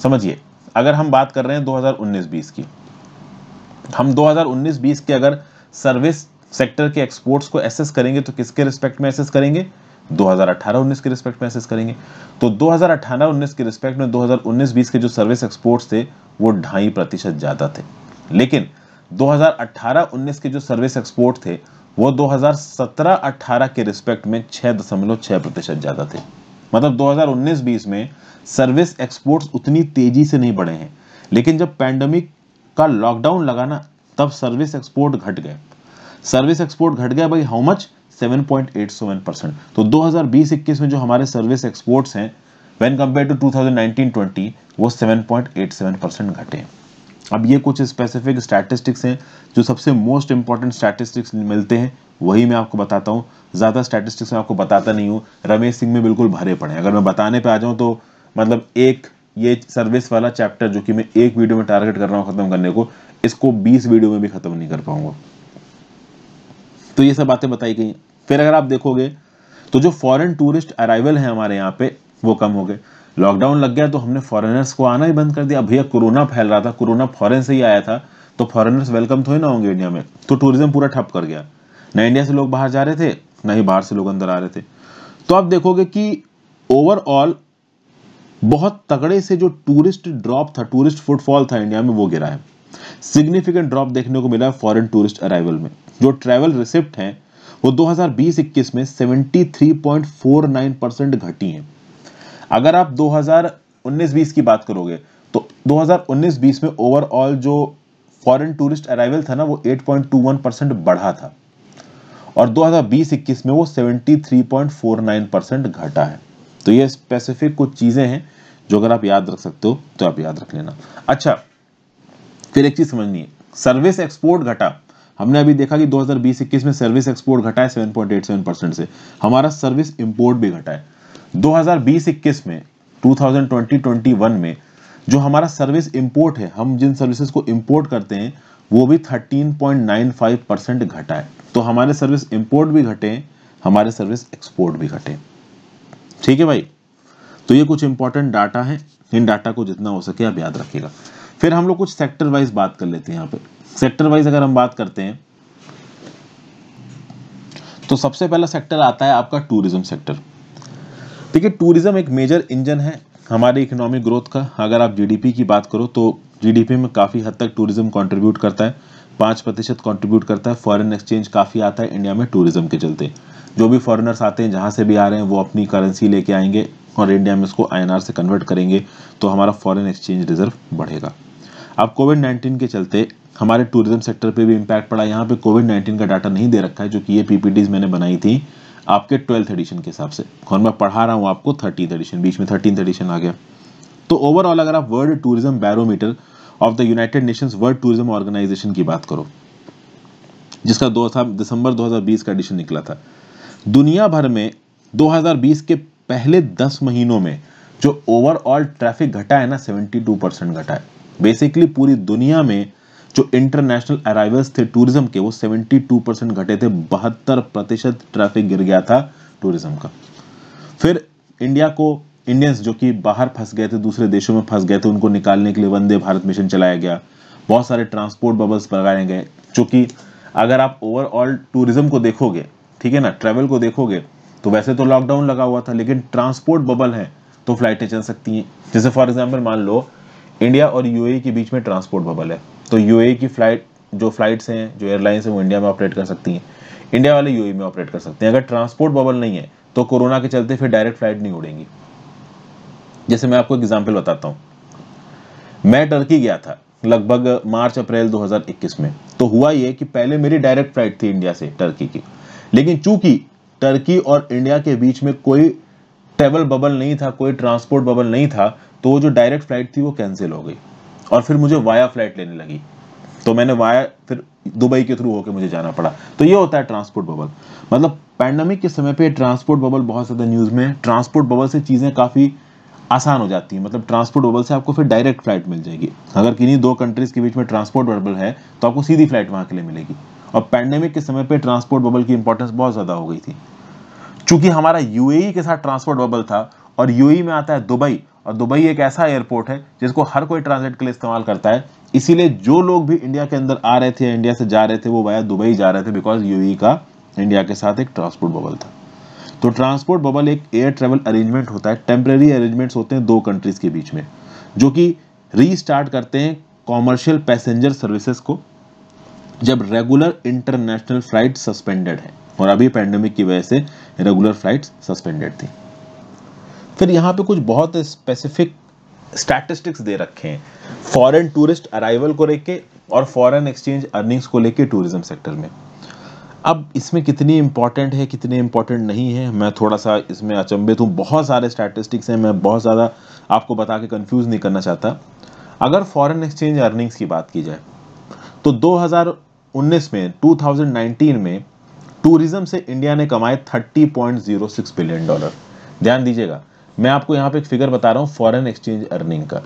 समझिए अगर हम बात कर रहे हैं दो हजार की हम दो हजार के अगर सर्विस सेक्टर के एक्सपोर्ट्स को एसेस करेंगे तो किसके रिस्पेक्ट में एसेस करेंगे 2018-19 के रिस्पेक्ट में एसेस करेंगे तो 2018-19 के रिस्पेक्ट में 2019-20 के जो सर्विस एक्सपोर्ट्स थे वो ढाई प्रतिशत ज़्यादा थे लेकिन 2018-19 के जो सर्विस एक्सपोर्ट थे वो 2017-18 के रिस्पेक्ट में छः दशमलव छः प्रतिशत ज़्यादा थे मतलब 2019-20 में सर्विस एक्सपोर्ट्स उतनी तेज़ी से नहीं बढ़े हैं लेकिन जब पैंडमिक का लॉकडाउन लगा ना तब सर्विस एक्सपोर्ट घट गए सर्विस एक्सपोर्ट घट गया भाई हाउ मच 7.87 परसेंट तो 2020-21 में जो हमारे सर्विस एक्सपोर्ट्स हैं व्हेन कंपेयर टू 2019-20 वो 7.87 परसेंट घटे अब ये कुछ स्पेसिफिक स्टैटिस्टिक्स हैं जो सबसे मोस्ट इंपॉर्टेंट स्टैटिस्टिक्स मिलते हैं वही मैं आपको बताता हूँ ज़्यादा स्टैटिस्टिक्स मैं आपको बताता नहीं हूँ रमेश सिंह में बिल्कुल भरे पड़े अगर मैं बताने पर आ जाऊँ तो मतलब एक ये सर्विस वाला चैप्टर जो कि मैं एक वीडियो में टारगेट कर रहा हूँ ख़त्म करने को इसको 20 वीडियो में भी ख़त्म नहीं कर पाऊंगा तो ये सब बातें बताई गई फिर अगर आप देखोगे तो जो फॉरेन टूरिस्ट अराइवल है हमारे यहाँ पे वो कम हो गए लॉकडाउन लग गया तो हमने फॉरेनर्स को आना ही बंद कर दिया भैया कोरोना फैल रहा था कोरोना फॉरेन से ही आया था तो फॉरेनर्स वेलकम थोड़े ना होंगे इंडिया में तो टूरिज्म पूरा ठप कर गया ना इंडिया से लोग बाहर जा रहे थे ना ही बाहर से लोग अंदर आ रहे थे तो आप देखोगे कि ओवरऑल बहुत तगड़े से जो टूरिस्ट ड्रॉप था टूरिस्ट फुटफॉल था इंडिया में वो गिरा है सिग्निफिकेंट ड्रॉप देखने को मिला फॉरेन टूरिस्ट अराइवल में जो ट्रैवल रिसिप्ट है वो 2020-21 में 73.49 परसेंट घटी है अगर आप 2019-20 की बात करोगे तो 2019-20 में ओवरऑल जो फॉरेन टूरिस्ट अराइवल था ना वो 8.21 परसेंट बढ़ा था और 2020-21 में वो 73.49 परसेंट घटा है तो ये स्पेसिफिक कुछ चीज़ें हैं जो अगर आप याद रख सकते हो तो आप याद रख लेना अच्छा फिर एक चीज समझनी है सर्विस एक्सपोर्ट घटा हमने अभी देखा कि 2020-21 में सर्विस एक्सपोर्ट घटा है 7.87 परसेंट से हमारा सर्विस इंपोर्ट भी घटा है 2020-21 में 2020-21 में जो हमारा सर्विस इंपोर्ट है हम जिन सर्विसेज को इंपोर्ट करते हैं वो भी 13.95 परसेंट घटा है तो हमारे सर्विस इंपोर्ट भी घटे हमारे सर्विस एक्सपोर्ट भी घटे ठीक है भाई तो ये कुछ इंपॉर्टेंट डाटा है इन डाटा को जितना हो सके आप याद रखिएगा फिर हम लोग कुछ सेक्टर वाइज बात कर लेते हैं यहाँ पे सेक्टर वाइज अगर हम बात करते हैं तो सबसे पहला सेक्टर आता है आपका टूरिज्म सेक्टर देखिए टूरिज्म एक मेजर इंजन है हमारे इकोनॉमिक ग्रोथ का अगर आप जीडीपी की बात करो तो जीडीपी में काफ़ी हद तक टूरिज्म कंट्रीब्यूट करता है पाँच प्रतिशत कॉन्ट्रीब्यूट करता है फॉरेन एक्सचेंज काफ़ी आता है इंडिया में टूरिज्म के चलते जो भी फॉरेनर्स आते हैं जहाँ से भी आ रहे हैं वो अपनी करेंसी लेके आएंगे और इंडिया में इसको आई से कन्वर्ट करेंगे तो हमारा फॉरन एक्सचेंज रिजर्व बढ़ेगा अब कोविड नाइन्टीन के चलते हमारे टूरिज्म सेक्टर पे भी इम्पैक्ट पड़ा यहाँ पे कोविड नाइन्टीन का डाटा नहीं दे रखा है जो कि ये पीपीटीज मैंने बनाई थी आपके ट्वेल्थ एडिशन के हिसाब से और मैं पढ़ा रहा हूँ आपको थर्टीथ एडिशन बीच में थर्टीन एडिशन आ गया तो ओवरऑल अगर आप world tourism barometer of the United Nations world tourism organization की बात करो जिसका दो दिसंबर 2020 का एडिशन निकला था दुनिया भर में 2020 के पहले 10 महीनों में जो ओवरऑल ट्रैफिक घटा है ना 72 परसेंट घटा है बेसिकली पूरी दुनिया में जो इंटरनेशनल अराइवल्स थे टूरिज्म के वो 72 परसेंट घटे थे बहत्तर प्रतिशत ट्रैफिक गिर गया था टूरिज्म का फिर इंडिया को इंडियंस जो कि बाहर फंस गए थे दूसरे देशों में फंस गए थे उनको निकालने के लिए वंदे भारत मिशन चलाया गया बहुत सारे ट्रांसपोर्ट बबल्स लगाए गए जो कि अगर आप ओवरऑल टूरिज्म को देखोगे ठीक है ना ट्रैवल को देखोगे तो वैसे तो लॉकडाउन लगा हुआ था लेकिन ट्रांसपोर्ट बबल है तो फ्लाइटें चल सकती हैं जैसे फॉर एग्जाम्पल मान लो इंडिया और यूएई के बीच में ट्रांसपोर्ट बबल है तो यूएई की फ्लाइट जो फ्लाइट्स हैं जो एयरलाइंस हैं वो इंडिया में ऑपरेट कर सकती हैं इंडिया वाले यूएई में ऑपरेट कर सकते हैं अगर ट्रांसपोर्ट बबल नहीं है तो कोरोना के चलते फिर डायरेक्ट फ्लाइट नहीं उड़ेंगी जैसे मैं आपको एग्जाम्पल बताता हूँ मैं टर्की गया था लगभग मार्च अप्रैल 2021 में तो हुआ यह कि पहले मेरी डायरेक्ट फ्लाइट थी इंडिया से टर्की की लेकिन चूंकि टर्की और इंडिया के बीच में कोई ट्रेवल बबल नहीं था कोई ट्रांसपोर्ट बबल नहीं था तो वो जो डायरेक्ट फ्लाइट थी वो कैंसिल हो गई और फिर मुझे वाया फ्लाइट लेने लगी तो मैंने वाया फिर दुबई के थ्रू होकर मुझे जाना पड़ा तो ये होता है ट्रांसपोर्ट बबल मतलब पैंडमिक के समय पे ट्रांसपोर्ट बबल बहुत ज़्यादा न्यूज़ में ट्रांसपोर्ट बबल से चीज़ें काफ़ी आसान हो जाती है मतलब ट्रांसपोर्ट बबल से आपको फिर डायरेक्ट फ्लाइट मिल जाएगी अगर किन्हीं दो कंट्रीज़ के बीच में ट्रांसपोर्ट बबल है तो आपको सीधी फ्लाइट वहां के लिए मिलेगी और पैंडेमिक के समय पर ट्रांसपोर्ट बबल की इंपॉर्टेंस बहुत ज़्यादा हो गई थी चूंकि हमारा यूएई e के साथ ट्रांसपोर्ट बबल था और यूएई e में आता है दुबई और दुबई एक ऐसा एयरपोर्ट है जिसको हर कोई ट्रांजिट के लिए इस्तेमाल करता है इसीलिए जो लोग भी इंडिया के अंदर आ रहे थे इंडिया से जा रहे थे वो वाया दुबई जा रहे थे बिकॉज यू e का इंडिया के साथ एक ट्रांसपोर्ट बबल था तो ट्रांसपोर्ट बबल एक एयर ट्रेवल अरेंजमेंट होता है टेम्प्रेरी अरेंजमेंट्स होते हैं दो कंट्रीज़ के बीच में जो कि रीस्टार्ट करते हैं कॉमर्शियल पैसेंजर सर्विसेज को जब रेगुलर इंटरनेशनल फ्लाइट सस्पेंडेड है और अभी पैंडमिक की वजह से रेगुलर फ्लाइट सस्पेंडेड थी फिर यहाँ पे कुछ बहुत स्पेसिफिक स्टैटिस्टिक्स दे रखे हैं फॉरेन टूरिस्ट अराइवल को लेके और फॉरेन एक्सचेंज अर्निंग्स को लेके टूरिज्म सेक्टर में अब इसमें कितनी इंपॉर्टेंट है कितनी इंपॉर्टेंट नहीं है मैं थोड़ा सा इसमें अचंभित हूँ बहुत सारे स्टैटिस्टिक्स हैं मैं बहुत ज़्यादा आपको बता के कन्फ्यूज नहीं करना चाहता अगर फॉरेन एक्सचेंज अर्निंग्स की बात की जाए तो 2019 में 2019 में टूरिज्म से इंडिया ने कमाए 30.06 बिलियन डॉलर ध्यान दीजिएगा मैं आपको यहाँ पे एक फिगर बता रहा हूँ फॉरेन एक्सचेंज अर्निंग का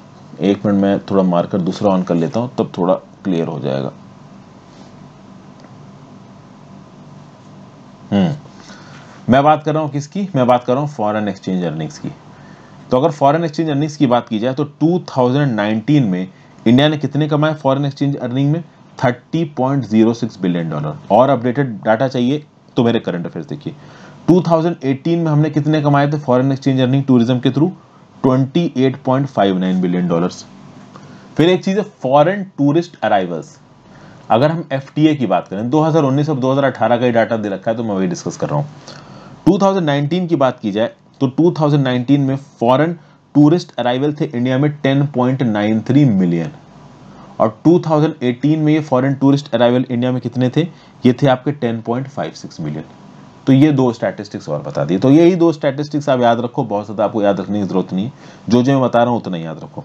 एक मिनट मैं थोड़ा मार्कर दूसरा ऑन कर लेता हूँ तब थोड़ा क्लियर हो जाएगा हम्म। मैं बात कर रहा हूँ किसकी मैं बात कर रहा हूँ फॉरेन एक्सचेंज अर्निंग्स की तो अगर फॉरेन एक्सचेंज अर्निंग्स की बात की जाए तो 2019 में इंडिया ने कितने कमाए फॉरेन एक्सचेंज अर्निंग में 30.06 बिलियन डॉलर और अपडेटेड डाटा चाहिए तो मेरे करंट अफेयर्स देखिए 2018 में हमने कितने कमाए थे फॉरेन एक्सचेंज अर्निंग टूरिज्म के थ्रू 28.59 बिलियन डॉलर्स फिर एक चीज है फॉरेन टूरिस्ट अराइवल्स अगर हम एफ की बात करें 2019 और 2018 का ही डाटा दे रखा है तो मैं वही डिस्कस कर रहा हूं 2019 की बात की जाए तो 2019 में फॉरेन टूरिस्ट अराइवल थे इंडिया में 10.93 मिलियन और 2018 में ये फॉरेन टूरिस्ट अराइवल इंडिया में कितने थे ये थे आपके 10.56 मिलियन तो ये दो स्टैटिस्टिक्स और बता दिए तो यही दो स्टैटिस्टिक्स आप याद रखो बहुत ज़्यादा आपको याद रखने की ज़रूरत नहीं है जो जो मैं बता रहा हूँ उतना याद रखो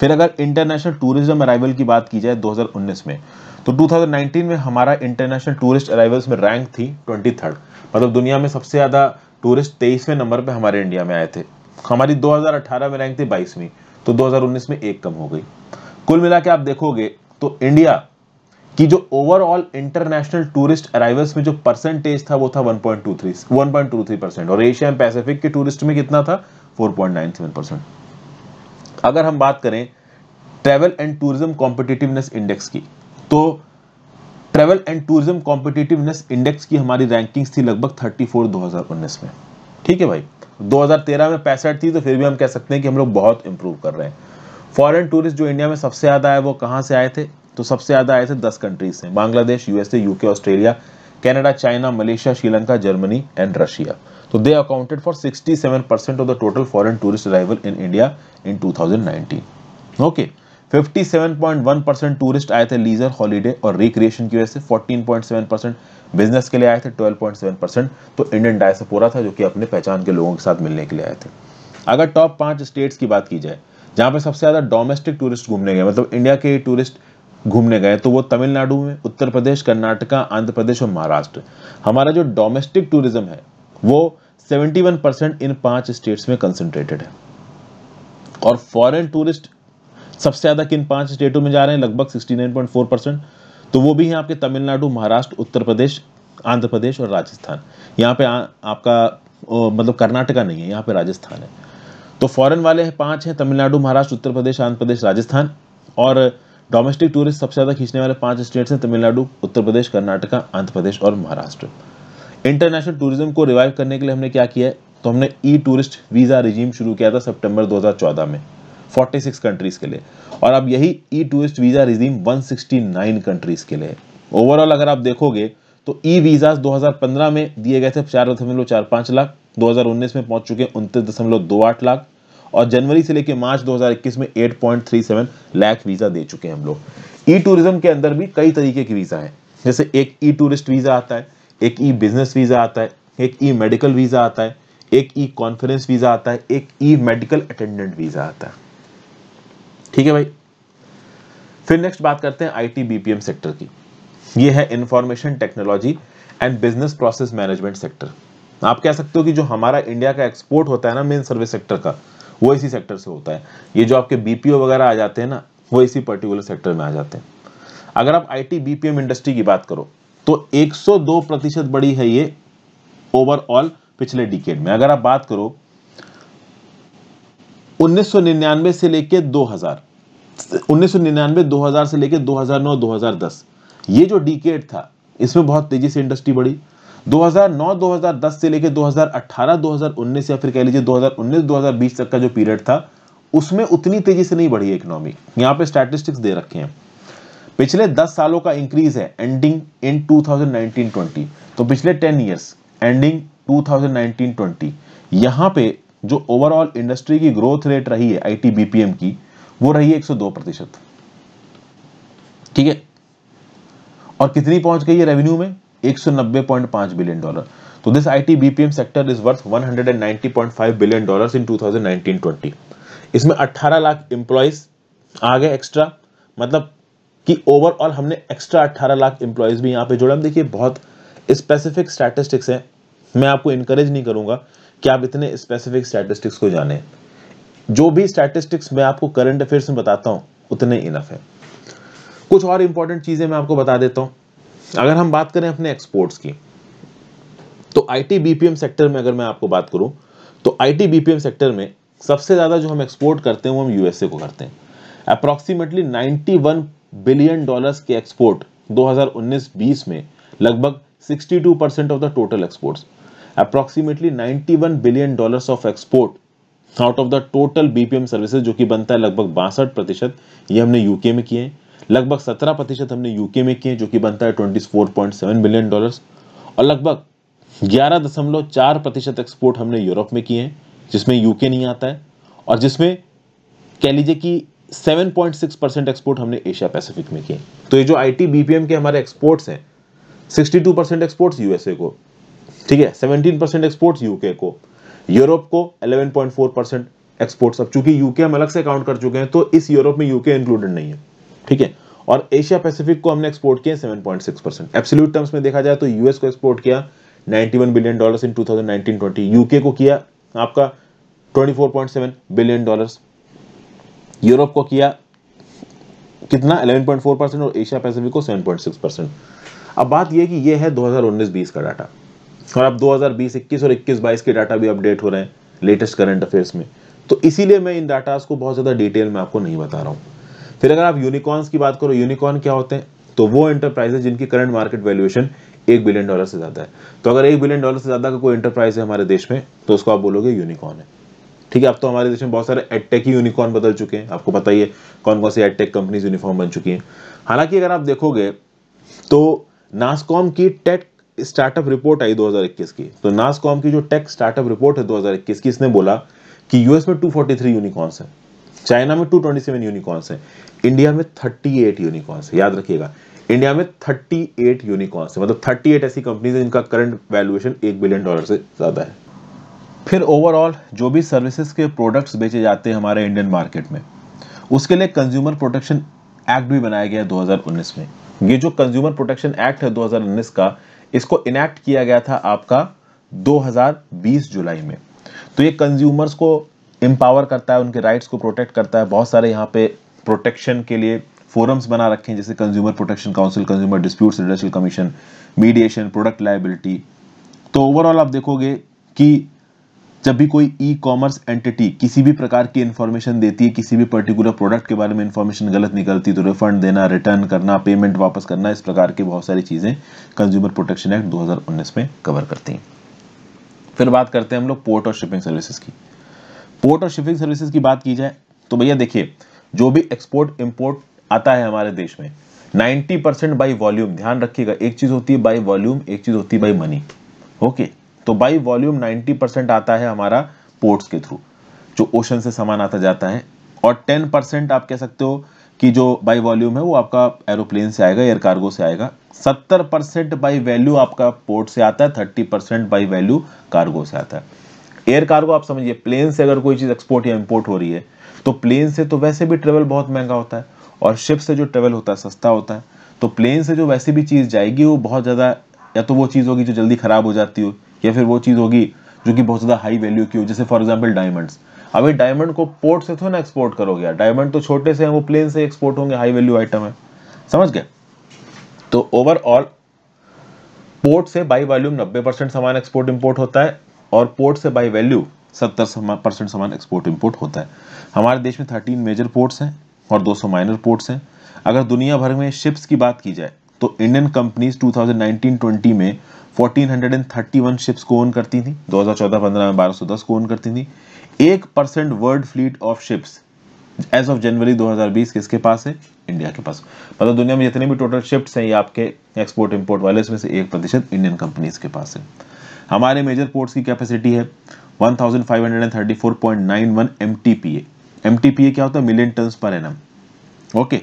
फिर अगर इंटरनेशनल टूरिज्म अराइवल की बात की जाए 2019 में तो 2019 में हमारा इंटरनेशनल टूरिस्ट अराइवल्स में रैंक थी ट्वेंटी मतलब दुनिया में सबसे ज़्यादा टूरिस्ट तेईसवें नंबर पर हमारे इंडिया में आए थे हमारी दो में रैंक थी बाईसवीं तो दो में एक कम हो गई कुल मिला के आप देखोगे तो इंडिया कि जो ओवरऑल इंटरनेशनल टूरिस्ट अराइवल्स में जो परसेंटेज था वो था 1.23 1.23 परसेंट और एशिया एंड पैसिफिक के टूरिस्ट में कितना था 4.97 परसेंट अगर हम बात करें travel and tourism competitiveness index की तो travel and tourism competitiveness index की हमारी रैंकिंग्स थी लगभग 34 2019 में ठीक है भाई 2013 में पैंसठ थी तो फिर भी हम कह सकते हैं कि हम लोग बहुत इंप्रूव कर रहे हैं फॉरेन टूरिस्ट जो इंडिया में सबसे ज़्यादा आए वो कहाँ से आए थे तो सबसे ज़्यादा आए थे दस कंट्रीज से Bangladesh USA UK Australia Canada China Malaysia Sri Lanka Germany and Russia तो they accounted for 67 percent of the total foreign tourist arrival in India in 2019 okay 57.1 percent tourist आए थे लीजर हॉलीडे और रिक्रिएशन की वजह से 14.7 परसेंट बिजनेस के लिए आए थे 12.7 परसेंट तो इंडियन डायसपोरा था जो कि अपने पहचान के लोगों के साथ मिलने के लिए आए थे अगर टॉप पांच स्टेट्स की बात की जाए जहां पे सबसे ज़्यादा डोमेस्टिक टूरिस्ट घूमने गए मतलब इंडिया के टूरिस्ट घूमने गए तो वो तमिलनाडु में उत्तर प्रदेश कर्नाटका आंध्र प्रदेश और महाराष्ट्र हमारा जो डोमेस्टिक टूरिज्म है वो 71 परसेंट इन पांच स्टेट्स में कंसंट्रेटेड है और फॉरेन टूरिस्ट सबसे ज़्यादा किन पांच स्टेटों में जा रहे हैं लगभग 69.4 परसेंट तो वो भी है आपके तमिलनाडु महाराष्ट्र उत्तर प्रदेश आंध्र प्रदेश और राजस्थान यहाँ पे आ, आपका मतलब कर्नाटका नहीं है यहाँ पे राजस्थान है तो फॉरेन वाले हैं पाँच हैं तमिलनाडु महाराष्ट्र उत्तर प्रदेश आंध्र प्रदेश राजस्थान और डोमेस्टिक टूरिस्ट सबसे ज़्यादा खींचने वाले पांच स्टेट्स हैं तमिलनाडु उत्तर प्रदेश कर्नाटका आंध्र प्रदेश और महाराष्ट्र इंटरनेशनल टूरिज्म को रिवाइव करने के लिए हमने क्या किया है तो हमने ई टूरिस्ट वीज़ा रिजीम शुरू किया था सितंबर 2014 में 46 कंट्रीज के लिए और अब यही e tourist visa regime 169 countries के लिए ओवरऑल अगर आप देखोगे तो ई वीज़ा 2015 में दिए गए थे चार दशमलव चार पांच लाख 2019 में पहुंच चुके हैं उनतीस दशमलव दो आठ लाख और जनवरी से लेकर मार्च 2021 में 8.37 लाख वीज़ा दे चुके हैं हम लोग ई टूरिज़्म के अंदर भी कई तरीके की वीज़ा है जैसे एक ई टूरिस्ट वीज़ा आता है एक ई बिजनेस वीज़ा आता है एक ई मेडिकल वीज़ा आता है एक ई कॉन्फ्रेंस वीज़ा आता है एक ई मेडिकल अटेंडेंट वीज़ा आता है ठीक है भाई फिर नेक्स्ट बात करते हैं आई टी सेक्टर की यह है information technology and business process management sector आप कह सकते हो कि जो हमारा इंडिया का एक्सपोर्ट होता है ना मेन सर्विस सेक्टर का वो इसी सेक्टर से होता है ये जो आपके बीपीओ वगैरह आ जाते हैं ना वो इसी पर्टिकुलर सेक्टर में आ जाते हैं अगर आप आईटी बीपीएम इंडस्ट्री की बात करो तो 102 प्रतिशत बड़ी है ये ओवरऑल पिछले डिकेड में अगर आप बात करो 1999 से लेके 2000 1999 2000 से लेके 2009 2010 ये जो डिकेड था इसमें बहुत तेजी से इंडस्ट्री बढ़ी 2009-2010 से लेकर 2018-2019 या फिर कह लीजिए 2019-2020 तक का जो पीरियड था उसमें उतनी तेजी से नहीं बढ़ी इकोनॉमी यहाँ पे स्टैटिस्टिक्स दे रखे हैं पिछले 10 सालों का इंक्रीज है एंडिंग इन 2019-20 तो पिछले 10 इयर्स एंडिंग 2019-20 यहाँ पे जो ओवरऑल इंडस्ट्री की ग्रोथ रेट रही है आई टी की वो रही है 102 ठीक है और कितनी पहुंच गई है रेवेन्यू में 190.5 बिलियन डॉलर तो this IT BPM sector is worth 190.5 billion dollars in 2019-20 इसमें 18 लाख एम्प्लॉयज आ गए एक्स्ट्रा मतलब कि ओवरऑल हमने एक्स्ट्रा 18 लाख एम्प्लॉयज भी यहां पे जोड़ा देखिए बहुत स्पेसिफिक स्टैटिस्टिक्स हैं मैं आपको इनकरेज नहीं करूंगा कि आप इतने स्पेसिफिक स्टैटिस्टिक्स को जाने जो भी स्टैटिस्टिक्स मैं आपको करंट अफेयर्स में बताता हूं उतने इनफ है कुछ और इंपॉर्टेंट चीज़ें मैं आपको बता देता हूं अगर हम बात करें अपने एक्सपोर्ट्स की तो आईटी बीपीएम सेक्टर में अगर मैं आपको बात करूं तो आईटी बीपीएम सेक्टर में सबसे ज़्यादा जो हम एक्सपोर्ट करते हैं वो हम यूएसए को करते हैं अप्रॉक्सीमेटली 91 बिलियन डॉलर्स के एक्सपोर्ट 2019-20 में लगभग 62 percent of the total exports approximately 91 billion dollars of export out of the total BPM services जो कि बनता है लगभग बासठ प्रतिशत ये हमने यूके में किए हैं लगभग 17 प्रतिशत हमने यूके में किए जो कि बनता है 24.7 बिलियन डॉलर्स और लगभग 11.4 प्रतिशत एक्सपोर्ट हमने यूरोप में किए हैं जिसमें यूके नहीं आता है और जिसमें कह लीजिए कि 7.6 परसेंट एक्सपोर्ट हमने एशिया पैसिफिक में किए तो ये जो आई टी बीपीएम के हमारे एक्सपोर्ट्स हैं सिक्सटी परसेंट एक्सपोर्ट्स यूएसए को ठीक है सेवनटीन परसेंट एक्सपोर्ट्स यूके को यूरोप को एलेवन परसेंट एक्सपोर्ट्स अब चूंकि यूके हम अलग से काउंट कर चुके हैं तो इस यूरोप में यूके इंक्लूडेड नहीं है ठीक है और एशिया पैसिफिक को हमने एक्सपोर्ट किया 7.6 परसेंट एब्सोल्यूट टर्म्स में देखा जाए तो यूएस को एक्सपोर्ट किया 91 बिलियन डॉलर्स इन 2019-20 यूके को किया आपका 24.7 बिलियन डॉलर्स यूरोप को किया कितना 11.4 परसेंट और एशिया पैसिफिक को 7.6 परसेंट अब बात यह कि यह है 2019-20 का डाटा और अब 2020-21 और 21-22 के डाटा भी अपडेट हो रहे हैं लेटेस्ट करंट अफेयर्स में तो इसीलिए मैं इन डाटा को बहुत ज़्यादा डिटेल में आपको नहीं बता रहा हूँ फिर अगर आप यूनिकॉर्न्स की बात करो यूनिकॉर्न क्या होते हैं तो वो एंटरप्राइजेज जिनकी करंट मार्केट वैल्यूएशन एक बिलियन डॉलर से ज़्यादा है तो अगर एक बिलियन डॉलर से ज़्यादा का कोई एंटरप्राइज है हमारे देश में तो उसको आप बोलोगे यूनिकॉर्न है ठीक है अब तो हमारे देश में बहुत सारे एडटेक ही यूनिकॉर्न बदल चुके हैं आपको पता ही है कौन कौन सी एडटेक कंपनीज यूनिफॉर्म बन चुकी हैं हालांकि अगर आप देखोगे तो नासकॉम की टेक स्टार्टअप रिपोर्ट आई 2021 की तो नासकॉम की जो टेक स्टार्टअप रिपोर्ट है 2021 की इसने बोला कि यूएस में 243 यूनिकॉर्न्स हैं चाइना में 227 यूनिकॉर्न्स हैं इंडिया में 38 यूनिकॉर्स याद रखिएगा इंडिया में 38 यूनिकॉर्स है मतलब 38 ऐसी कंपनीज है जिनका करंट वैल्यूएशन एक बिलियन डॉलर से ज़्यादा है फिर ओवरऑल जो भी सर्विसेज के प्रोडक्ट्स बेचे जाते हैं हमारे इंडियन मार्केट में उसके लिए कंज्यूमर प्रोटेक्शन एक्ट भी बनाया गया है 2019 में ये जो कंज्यूमर प्रोटेक्शन एक्ट है 2019 का इसको इनैक्ट किया गया था आपका 2020 जुलाई में तो ये कंज्यूमर्स को एम्पावर करता है उनके राइट्स को प्रोटेक्ट करता है बहुत सारे यहाँ पे प्रोटेक्शन के लिए फोरम्स बना रखे हैं जैसे consumer protection council consumer disputes industrial commission mediation product liability तो ओवरऑल आप देखोगे कि जब भी कोई ई कॉमर्स एंटिटी किसी भी प्रकार की इन्फॉर्मेशन देती है किसी भी पर्टिकुलर प्रोडक्ट के बारे में इन्फॉर्मेशन गलत निकलती तो रिफंड देना रिटर्न करना पेमेंट वापस करना इस प्रकार की बहुत सारी चीज़ें कंज्यूमर प्रोटेक्शन एक्ट 2019 में कवर करती हैं फिर बात करते हैं हम लोग पोर्ट और शिपिंग सर्विसेज की पोर्ट और शिपिंग सर्विसेज की बात की जाए तो भैया देखिए जो भी एक्सपोर्ट इंपोर्ट आता है हमारे देश में 90 परसेंट बाई वॉल्यूम ध्यान रखिएगा एक चीज होती है बाई वॉल्यूम एक चीज होती है बाई मनी ओके तो बाई वॉल्यूम 90 परसेंट आता है हमारा पोर्ट्स के थ्रू जो ओशन से सामान आता जाता है और 10 परसेंट आप कह सकते हो कि जो बाई वॉल्यूम है वो आपका एरोप्लेन से आएगा एयर कार्गो से आएगा 70 परसेंट बाई वैल्यू आपका पोर्ट से आता है 30 परसेंट बाई वैल्यू कार्गो से आता है एयर कार्गो आप समझिए प्लेन से अगर कोई चीज़ एक्सपोर्ट या इम्पोर्ट हो रही है तो प्लेन से तो वैसे भी ट्रेवल बहुत महंगा होता है और शिप से जो ट्रेवल होता है सस्ता होता है तो प्लेन से जो वैसे भी चीज़ जाएगी वो बहुत ज़्यादा या तो वो चीज़ होगी जो जल्दी ख़राब हो जाती हो या फिर वो चीज़ होगी जो कि बहुत ज़्यादा हाई वैल्यू की हो जैसे फॉर एग्जाम्पल डायमंड्स अभी डायमंड को पोर्ट से थोड़ा ना एक्सपोर्ट करोगे यार डायमंड तो छोटे से हैं वो प्लेन से एक्सपोर्ट होंगे हाई वैल्यू आइटम है समझ गए तो ओवरऑल पोर्ट से बाई वॉल्यूम 90 परसेंट सामान एक्सपोर्ट इंपोर्ट होता है और पोर्ट से बाई वैल्यू सत्तर परसेंट सामान एक्सपोर्ट इम्पोर्ट होता है हमारे देश में थर्टीन मेजर पोर्ट्स हैं और सौ माइनर पोर्ट्स हैं अगर दुनिया भर में शिप्स की बात की जाए तो इंडियन कंपनीज 2019-20 में 1431 शिप्स को ओन करती थी 2014-15 में 1210 को ओन करती थी एक percent world fleet of ships as of January 2020 किसके पास है इंडिया के पास मतलब दुनिया में जितने भी टोटल शिफ्ट हैं ये आपके एक्सपोर्ट इम्पोर्ट वाले इसमें से एक प्रतिशत इंडियन कंपनीज के पास है हमारे मेजर पोर्ट्स की कैपेसिटी है 1534.91 MTPA MTPA क्या होता है million ton per annum okay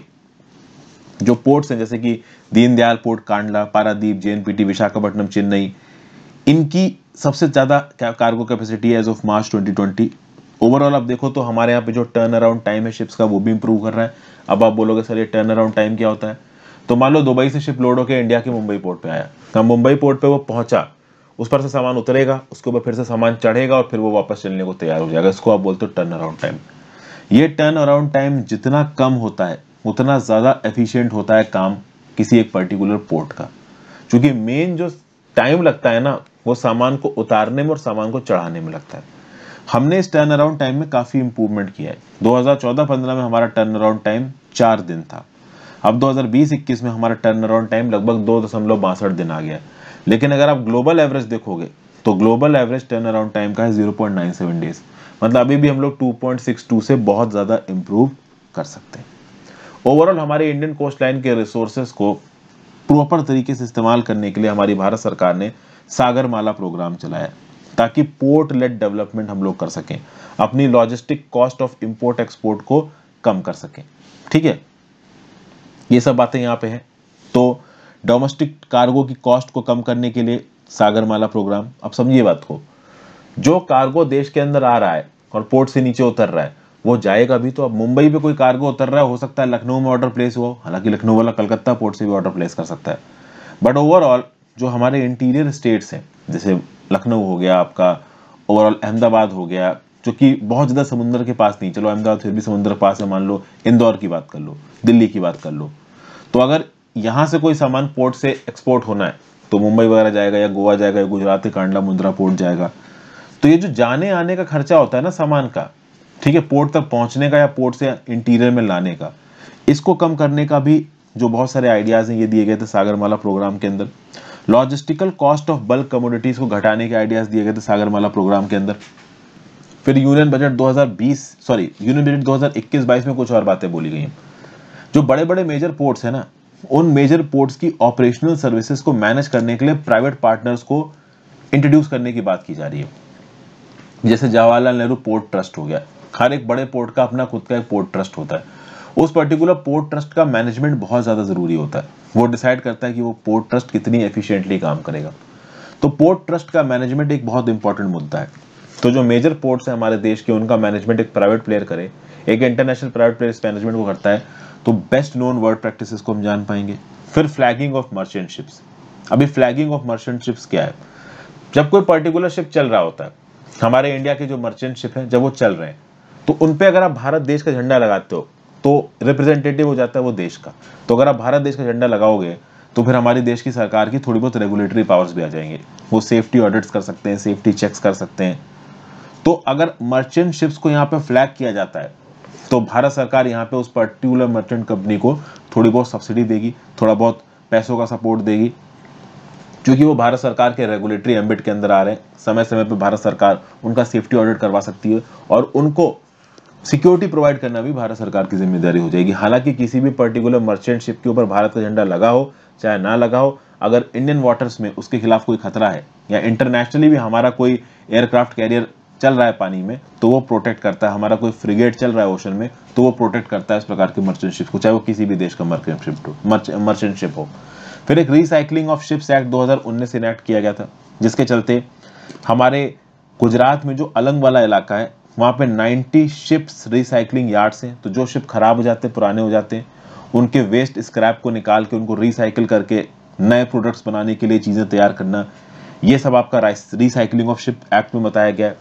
जो पोर्ट्स हैं जैसे कि दीनदयाल पोर्ट कांडला पारादीप जेएनपीटी विशाखापट्टनम चेन्नई इनकी सबसे ज़्यादा cargo capacity as of March 2020 overall आप देखो तो हमारे यहाँ पे जो टर्न अराउंड टाइम है शिप्स का वो भी इंप्रूव कर रहा है अब आप बोलोगे सर ये टर्न अराउंड टाइम क्या होता है तो मान लो दुबई से शिप लोड होकर इंडिया के मुंबई पोर्ट पे आया तो मुंबई पोर्ट पे वो पहुंचा उस पर से सामान उतरेगा उसके ऊपर फिर से सामान चढ़ेगा और फिर वो वापस चलने को तैयार हो जाएगा इसको आप बोलते हो टर्न अराउंड टाइम ये टर्न अराउंड टाइम जितना कम होता है उतना ज़्यादा एफिशिएंट होता है काम किसी एक पर्टिकुलर पोर्ट का क्योंकि मेन जो टाइम लगता है ना वो सामान को उतारने में और सामान को चढ़ाने में लगता है हमने इस टर्न अराउंड टाइम में काफ़ी इंप्रूवमेंट किया है 2014-15 में हमारा टर्न अराउंड टाइम चार दिन था अब 2020-21 में हमारा टर्न अराउंड टाइम लगभग दो दशमलव बासठ दिन आ गया है लेकिन अगर आप ग्लोबल एवरेज देखोगे तो global average turn around time का है zero point nine seven days मतलब अभी भी हम लोग टू पॉइंट सिक्स टू से बहुत ज़्यादा इम्प्रूव कर सकते हैं ओवरऑल हमारे इंडियन कोस्ट लाइन के रिसोर्सेज को प्रॉपर तरीके से इस्तेमाल करने के लिए हमारी भारत सरकार ने सागरमाला प्रोग्राम चलाया ताकि पोर्ट लेट डेवलपमेंट हम लोग कर सकें अपनी logistic cost of import export को कम कर सकें ठीक है ये सब बातें यहाँ पे हैं तो डोमेस्टिक कार्गो की कॉस्ट को कम करने के लिए सागरमाला प्रोग्राम अब समझिए बात को जो कार्गो देश के अंदर आ रहा है और पोर्ट से नीचे उतर रहा है वो जाएगा भी तो अब मुंबई पे कोई कार्गो उतर रहा है हो सकता है लखनऊ में ऑर्डर प्लेस हो हालांकि लखनऊ वाला कलकत्ता पोर्ट से भी ऑर्डर प्लेस कर सकता है बट ओवरऑल जो हमारे इंटीरियर स्टेट्स हैं जैसे लखनऊ हो गया आपका ओवरऑल अहमदाबाद हो गया जो कि बहुत ज़्यादा समुद्र के पास नहीं चलो अहमदाबाद फिर भी समुद्र के पास है मान लो इंदौर की बात कर लो दिल्ली की बात कर लो तो अगर यहाँ से कोई सामान पोर्ट से एक्सपोर्ट होना है तो मुंबई वगैरह जाएगा या गोवा जाएगा या गुजरात के कांडला मुंद्रा पोर्ट जाएगा तो ये जो जाने आने का खर्चा होता है ना सामान का ठीक है पोर्ट तक पहुंचने का या पोर्ट से इंटीरियर में लाने का इसको कम करने का भी जो बहुत सारे आइडियाज़ हैं ये दिए गए थे सागरमाला प्रोग्राम के अंदर logistical cost of bulk commodities को घटाने के आइडियाज़ दिए गए थे सागरमाला प्रोग्राम के अंदर फिर union budget 2020 sorry union budget 2021-22 में कुछ और बातें बोली गई हैं जो बड़े बड़े मेजर पोर्ट्स हैं ना उन मेजर पोर्ट्स की ऑपरेशनल सर्विसेज को मैनेज करने के लिए प्राइवेट पार्टनर्स को इंट्रोड्यूस करने की बात की जा रही है जैसे जवाहरलाल नेहरू पोर्ट ट्रस्ट हो गया हर एक बड़े पोर्ट का अपना खुद का एक पोर्ट ट्रस्ट होता है उस पर्टिकुलर पोर्ट ट्रस्ट का मैनेजमेंट बहुत ज़्यादा ज़रूरी होता है वो डिसाइड करता है कि वो पोर्ट ट्रस्ट कितनी एफिशिएंटली काम करेगा तो पोर्ट ट्रस्ट का मैनेजमेंट एक बहुत इंपॉर्टेंट मुद्दा है तो जो मेजर पोर्ट्स हैं हमारे देश के उनका मैनेजमेंट एक प्राइवेट प्लेयर करे एक इंटरनेशनल प्राइवेट प्लेयर इस मैनेजमेंट को करता है तो बेस्ट नोन वर्ड प्रैक्टिस को हम जान पाएंगे फिर फ्लैगिंग ऑफ मर्चेंट शिप्स अभी फ्लैगिंग ऑफ मर्चेंट शिप्स क्या है जब कोई पर्टिकुलर शिप चल रहा होता है हमारे इंडिया के जो मर्चेंट शिप हैं जब वो चल रहे हैं तो उन पर अगर आप भारत देश का झंडा लगाते हो तो रिप्रेजेंटेटिव हो जाता है वो देश का तो अगर आप भारत देश का झंडा लगाओगे तो फिर हमारी देश की सरकार की थोड़ी बहुत रेगुलेटरी पावर्स भी आ जाएंगे वो सेफ्टी ऑडिट्स कर सकते हैं सेफ्टी चेक्स कर सकते हैं तो अगर मर्चेंट शिप्स को यहाँ पे फ्लैग किया जाता है तो भारत सरकार यहाँ पे उस पर्टिकुलर मर्चेंट कंपनी को थोड़ी बहुत सब्सिडी देगी थोड़ा बहुत पैसों का सपोर्ट देगी क्योंकि वो भारत सरकार के रेगुलेटरी एम्बिट के अंदर आ रहे हैं समय समय पर भारत सरकार उनका सेफ्टी ऑडिट करवा सकती है और उनको सिक्योरिटी प्रोवाइड करना भी भारत सरकार की जिम्मेदारी हो जाएगी हालांकि किसी भी पर्टिकुलर मर्चेंट शिप के ऊपर भारत का झंडा लगा हो चाहे ना लगा हो अगर इंडियन वाटर्स में उसके खिलाफ कोई खतरा है या इंटरनेशनली भी हमारा कोई एयरक्राफ्ट कैरियर चल रहा है पानी में तो वो प्रोटेक्ट करता है हमारा कोई फ्रिगेट चल रहा है ओशन में तो वो प्रोटेक्ट करता है इस प्रकार के मर्चेंट शिप को चाहे वो किसी भी देश का मर्चेंट शिप हो मर्चेंट शिप हो फिर एक recycling of ships act 2019 enact किया गया था जिसके चलते हमारे गुजरात में जो अलंग वाला इलाका है वहाँ पर 90 शिप्स रिसाइकलिंग यार्ड्स हैं तो जो शिप खराब हो जाते हैं पुराने हो जाते हैं उनके वेस्ट स्क्रैप को निकाल के उनको रिसाइकिल करके नए प्रोडक्ट्स बनाने के लिए चीज़ें तैयार करना ये सब आपका रिसाइकलिंग ऑफ शिप एक्ट में बताया गया है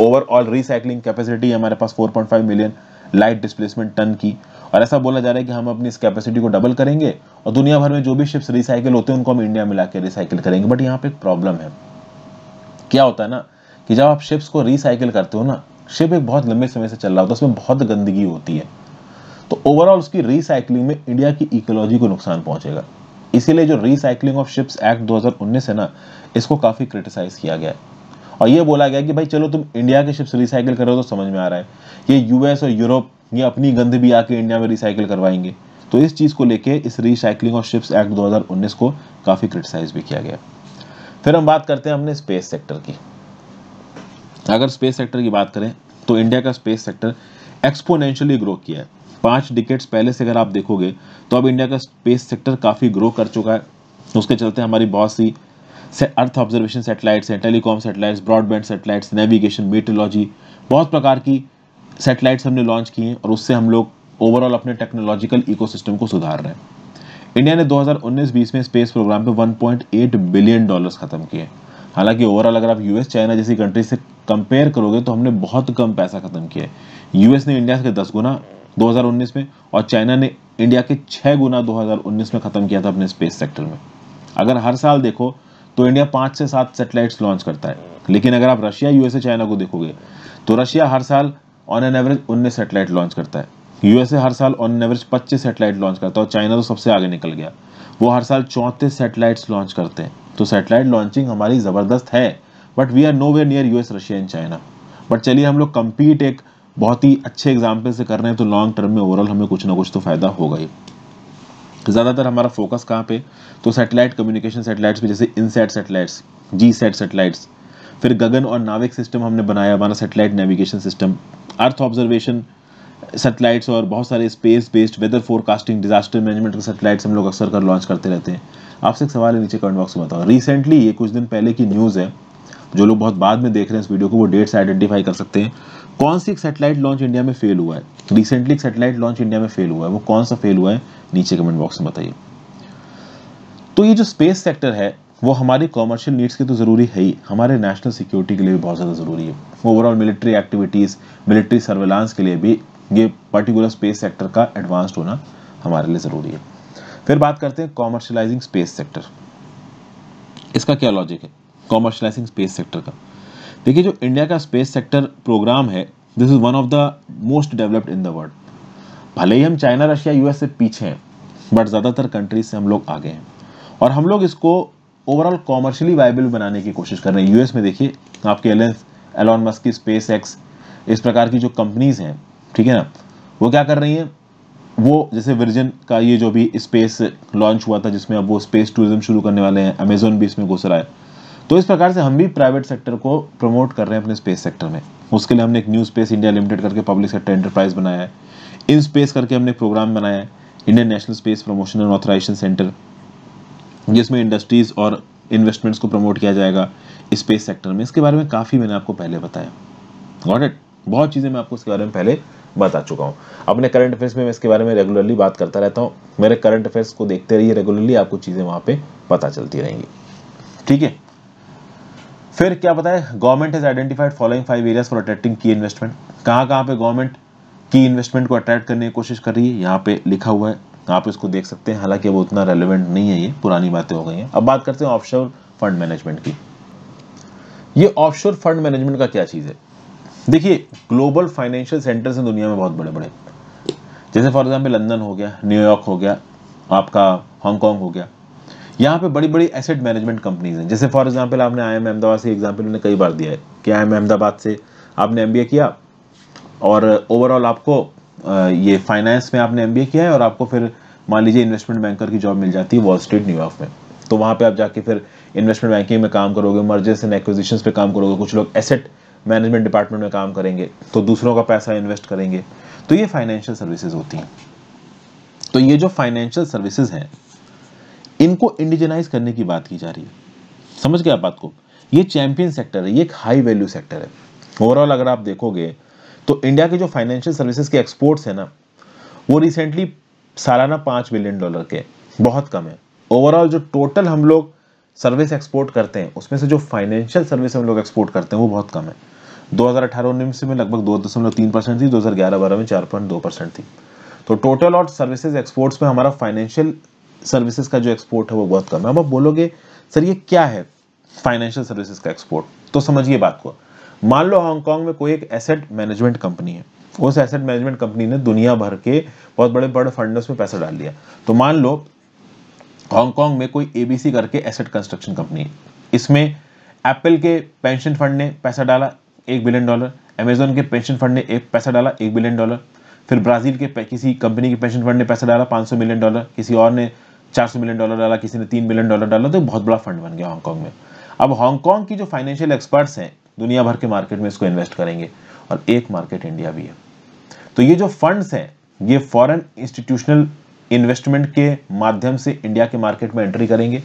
ओवरऑल रिसाइकलिंग कैपेसिटी हमारे पास 4.5 मिलियन लाइट डिस्प्लेसमेंट टन की और ऐसा बोला जा रहा है कि हम अपनी इस कैपेसिटी को डबल करेंगे और दुनिया भर में जो भी शिप्स रिसाइकिल होते हैं उनको हम इंडिया में ला रिसाइकिल करेंगे बट यहाँ पे एक प्रॉब्लम है क्या होता है ना कि जब आप शिप्स को रिसाइकिल करते हो ना शिप एक बहुत लंबे समय से चल रहा होता है उसमें बहुत गंदगी होती है तो ओवरऑल उसकी रिसाइकिलिंग में इंडिया की इकोलॉजी को नुकसान पहुंचेगा इसीलिए जो रिसाइकलिंग ऑफ शिप्स एक्ट 2019 है ना इसको काफ़ी क्रिटिसाइज किया गया है और ये बोला गया कि भाई चलो तुम इंडिया के शिप्स रिसाइकिल कर रहे हो तो समझ में आ रहा है ये यूएस और यूरोप ये अपनी गंद भी आके इंडिया में रिसाइकिल करवाएंगे तो इस चीज़ को लेके इस रिसाइकिलिंग ऑफ शिप्स एक्ट 2019 को काफ़ी क्रिटिसाइज भी किया गया फिर हम बात करते हैं हमने स्पेस सेक्टर की अगर स्पेस सेक्टर की बात करें तो इंडिया का स्पेस सेक्टर एक्सपोनेंशियली ग्रो किया है पाँच डिकेट्स पहले से अगर आप देखोगे तो अब इंडिया का स्पेस सेक्टर काफ़ी ग्रो कर चुका है उसके चलते हमारी बहुत सी अर्थ ऑब्जर्वेशन सेटेलाइट्स हैं telecom satellites broadband satellites navigation metrology बहुत प्रकार की सेटेलाइट्स हमने लॉन्च किए हैं और उससे हम लोग ओवरऑल अपने टेक्नोलॉजिकल इकोसिस्टम को सुधार रहे हैं इंडिया ने 2019-20 में स्पेस प्रोग्राम पे 1.8 बिलियन डॉलर्स खत्म किए हालांकि ओवरऑल अगर आप यूएस चाइना जैसी कंट्री से कंपेयर करोगे तो हमने बहुत कम पैसा खत्म किया है यूएस ने इंडिया के दस गुना 2019 में और चाइना ने इंडिया के छः गुना 2019 में खत्म किया था अपने स्पेस सेक्टर में अगर हर साल देखो तो इंडिया पाँच से सात सेटेलाइट्स लॉन्च करता है लेकिन अगर आप रशिया यूएसए चाइना को देखोगे तो रशिया हर साल ऑन एन एवरेज उन्नीस सेटेलाइट लॉन्च करता है यूएसए हर साल ऑन एन एवरेज पच्चीस सेटेलाइट लॉन्च करता है और चाइना तो सबसे आगे निकल गया वो हर साल चौंतीस सेटेलाइट्स लॉन्च करते हैं तो सेटेलाइट लॉन्चिंग हमारी ज़बरदस्त है but we are nowhere near US Russia and China but चलिए हम लोग कम्पीट एक बहुत ही अच्छे एग्जाम्पल से कर रहे हैं तो लॉन्ग टर्म में ओवरऑल हमें कुछ ना कुछ तो फ़ायदा होगा ही ज़्यादातर हमारा फोकस कहाँ पे तो सैटेलाइट कम्युनिकेशन सैटेलाइट्स पे जैसे INSAT satellites G sat satellites फिर गगन और नाविक सिस्टम हमने बनाया हमारा satellite navigation system earth observation satellites और बहुत सारे space based weather forecasting disaster management के सैटेलाइट्स हम लोग अक्सर कर लॉन्च करते रहते हैं आपसे एक सवाल है नीचे कमेंट बॉक्स में बताओ रिसेंटली ये कुछ दिन पहले की न्यूज़ है जो लोग बहुत बाद में देख रहे हैं इस वीडियो को वो डेट्स आइडेंटिफाई कर सकते हैं कौन सी एक सेटेलाइट लॉन्च इंडिया में फेल हुआ है रिसेंटली एक सेटेलाइट लॉन्च इंडिया में फेल हुआ है वो कौन सा फेल हुआ है नीचे कमेंट बॉक्स में बताइए तो ये जो स्पेस सेक्टर है वो हमारी कॉमर्शियल नीड्स के तो ज़रूरी है ही हमारे नेशनल सिक्योरिटी के लिए भी बहुत ज़्यादा ज़रूरी है overall military activities military surveillance के लिए भी ये पर्टिकुलर स्पेस सेक्टर का एडवांस्ड होना हमारे लिए ज़रूरी है फिर बात करते हैं कॉमर्शलाइजिंग स्पेस सेक्टर इसका क्या लॉजिक है कॉमर्शलाइजिंग स्पेस सेक्टर का देखिए जो इंडिया का स्पेस सेक्टर प्रोग्राम है this is one of the most developed in the world भले ही हम चाइना रशिया यूएस से पीछे हैं बट ज़्यादातर कंट्रीज से हम लोग आगे हैं और हम लोग इसको ओवरऑल कॉमर्शियली वायबल बनाने की कोशिश कर रहे हैं यूएस में देखिए आपके एलेंस एलॉन मस्क की स्पेस एक्स इस प्रकार की जो कंपनीज़ हैं ठीक है ना वो क्या कर रही हैं वो जैसे वर्जन का ये जो भी स्पेस लॉन्च हुआ था जिसमें अब वो स्पेस टूरिज्म शुरू करने वाले हैं अमेजोन भी इसमें घुस रहा है तो इस प्रकार से हम भी प्राइवेट सेक्टर को प्रमोट कर रहे हैं अपने स्पेस सेक्टर में उसके लिए हमने एक न्यू स्पेस इंडिया लिमिटेड करके पब्लिक सेक्टर एंटरप्राइज बनाया है इन स्पेस करके हमने प्रोग्राम बनाया है Indian national space promotion and authorisation centre जिसमें इंडस्ट्रीज़ और इन्वेस्टमेंट्स को प्रमोट किया जाएगा स्पेस सेक्टर में इसके बारे में काफ़ी मैंने आपको पहले बताया गॉट इट बहुत चीज़ें मैं आपको इसके बारे में पहले बता चुका हूँ अपने करंट अफेयर्स में मैं इसके बारे में रेगुलरली बात करता रहता हूँ मेरे करंट अफेयर्स को देखते रहिए रेगुलरली आपको चीज़ें वहाँ पर पता चलती रहेंगी ठीक है फिर क्या बताए government has identified following five areas for attracting की इन्वेस्टमेंट कहाँ कहाँ पे गवर्नमेंट की इन्वेस्टमेंट को अट्रैक्ट करने की कोशिश कर रही है यहाँ पे लिखा हुआ है आप इसको देख सकते हैं हालांकि वो उतना रेलिवेंट नहीं है ये पुरानी बातें हो गई हैं अब बात करते हैं ऑफशोर फंड मैनेजमेंट की ये ऑफशोर फंड मैनेजमेंट का क्या चीज़ है देखिए ग्लोबल फाइनेंशियल सेंटर्स हैं दुनिया में बहुत बड़े बड़े जैसे फॉर एग्जाम्पल लंदन हो गया न्यूयॉर्क हो गया आपका हांगकॉन्ग हो गया यहाँ पे बड़ी बड़ी एसेट मैनेजमेंट कंपनीज हैं जैसे फॉर एग्जांपल आपने आई एम अहमदाबाद से एग्जांपल मैंने कई बार दिया है कि आई एम अहमदाबाद से आपने एम किया और ओवरऑल आपको ये फाइनेंस में आपने एम किया है और आपको फिर मान लीजिए इन्वेस्टमेंट बैंकर की जॉब मिल जाती है वॉल स्ट्रीट न्यूयॉर्क में तो वहाँ पे आप जाके फिर इन्वेस्टमेंट बैंकिंग में काम करोगे मर्जेंस एंड एक्विजिशन पे काम करोगे कुछ लोग एसेट मैनेजमेंट डिपार्टमेंट में काम करेंगे तो दूसरों का पैसा इन्वेस्ट करेंगे तो ये फाइनेंशियल सर्विसेज होती हैं तो ये जो फाइनेंशियल सर्विसेज हैं इनको इंडिजनाइज करने की बात की जा रही है समझ गए बात को ये चैंपियन सेक्टर है ये एक हाई वैल्यू सेक्टर है ओवरऑल अगर आप देखोगे तो इंडिया के जो फाइनेंशियल सर्विसेज के एक्सपोर्ट्स हैं ना वो रिसेंटली सालाना पाँच बिलियन डॉलर के बहुत कम है ओवरऑल जो टोटल हम लोग सर्विस एक्सपोर्ट करते हैं उसमें से जो फाइनेंशियल सर्विस हम लोग एक्सपोर्ट करते हैं वो बहुत कम है 2018 उन्नीस में लगभग दो दशमलव तीन परसेंट थी 2011 12 में चार पॉइंट दो परसेंट थी तो टोटल और सर्विसेज एक्सपोर्ट्स में हमारा फाइनेंशियल सर्विसेज का जो एक्सपोर्ट है वो बहुत कम है अब आप बोलोगे सर ये क्या है फाइनेंशियल सर्विसेज का एक्सपोर्ट तो समझिए बात को मान लो हांगकांग में कोई एक एसेट मैनेजमेंट कंपनी है उस एसेट मैनेजमेंट कंपनी ने दुनिया भर के बहुत बड़े बड़े फंड में पैसा डाल दिया तो मान लो हांगकांग में कोई एबीसी करके एसेट कंस्ट्रक्शन कंपनी है इसमें एप्पल के पेंशन फंड ने पैसा डाला एक बिलियन डॉलर अमेजोन के पेंशन फंड ने एक पैसा डाला एक बिलियन डॉलर फिर ब्राजील के किसी कंपनी के पेंशन फंड ने पैसा डाला 500 मिलियन डॉलर किसी और ने 400 मिलियन डॉलर डाला किसी ने तीन मिलियन डॉलर डाला तो बहुत बड़ा फंड बन गया हांगकॉन्ग में अब हांगकॉन्ग की जो फाइनेंशियल एक्सपर्ट्स हैं दुनिया भर के मार्केट में इसको इन्वेस्ट करेंगे और एक मार्केट इंडिया भी है तो ये जो फंड्स हैं ये फॉरेन इंस्टीट्यूशनल इन्वेस्टमेंट के माध्यम से इंडिया के मार्केट में एंट्री करेंगे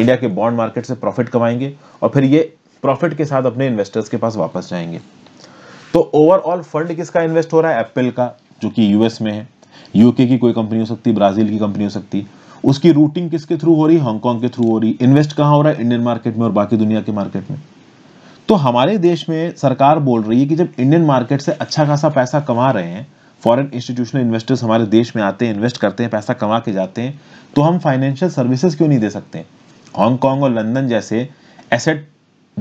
इंडिया के बॉन्ड मार्केट से प्रॉफिट कमाएंगे और फिर ये प्रॉफिट के साथ अपने इन्वेस्टर्स के पास वापस जाएंगे तो ओवरऑल फंड किसका इन्वेस्ट हो रहा है एप्पल का जो कि यूएस में है यूके की कोई कंपनी हो सकती ब्राजील की कंपनी हो सकती है उसकी रूटिंग किसके थ्रू हो रही है हांगकांग के थ्रू हो रही इन्वेस्ट कहां हो रहा है इंडियन मार्केट में और बाकी दुनिया के मार्केट में तो हमारे देश में सरकार बोल रही है कि जब इंडियन मार्केट से अच्छा खासा पैसा कमा रहे हैं फॉरेन इंस्टीट्यूशनल इन्वेस्टर्स हमारे देश में आते हैं इन्वेस्ट करते हैं पैसा कमा के जाते हैं तो हम फाइनेंशियल सर्विसेज क्यों नहीं दे सकते हांगकांग और लंदन जैसे एसेट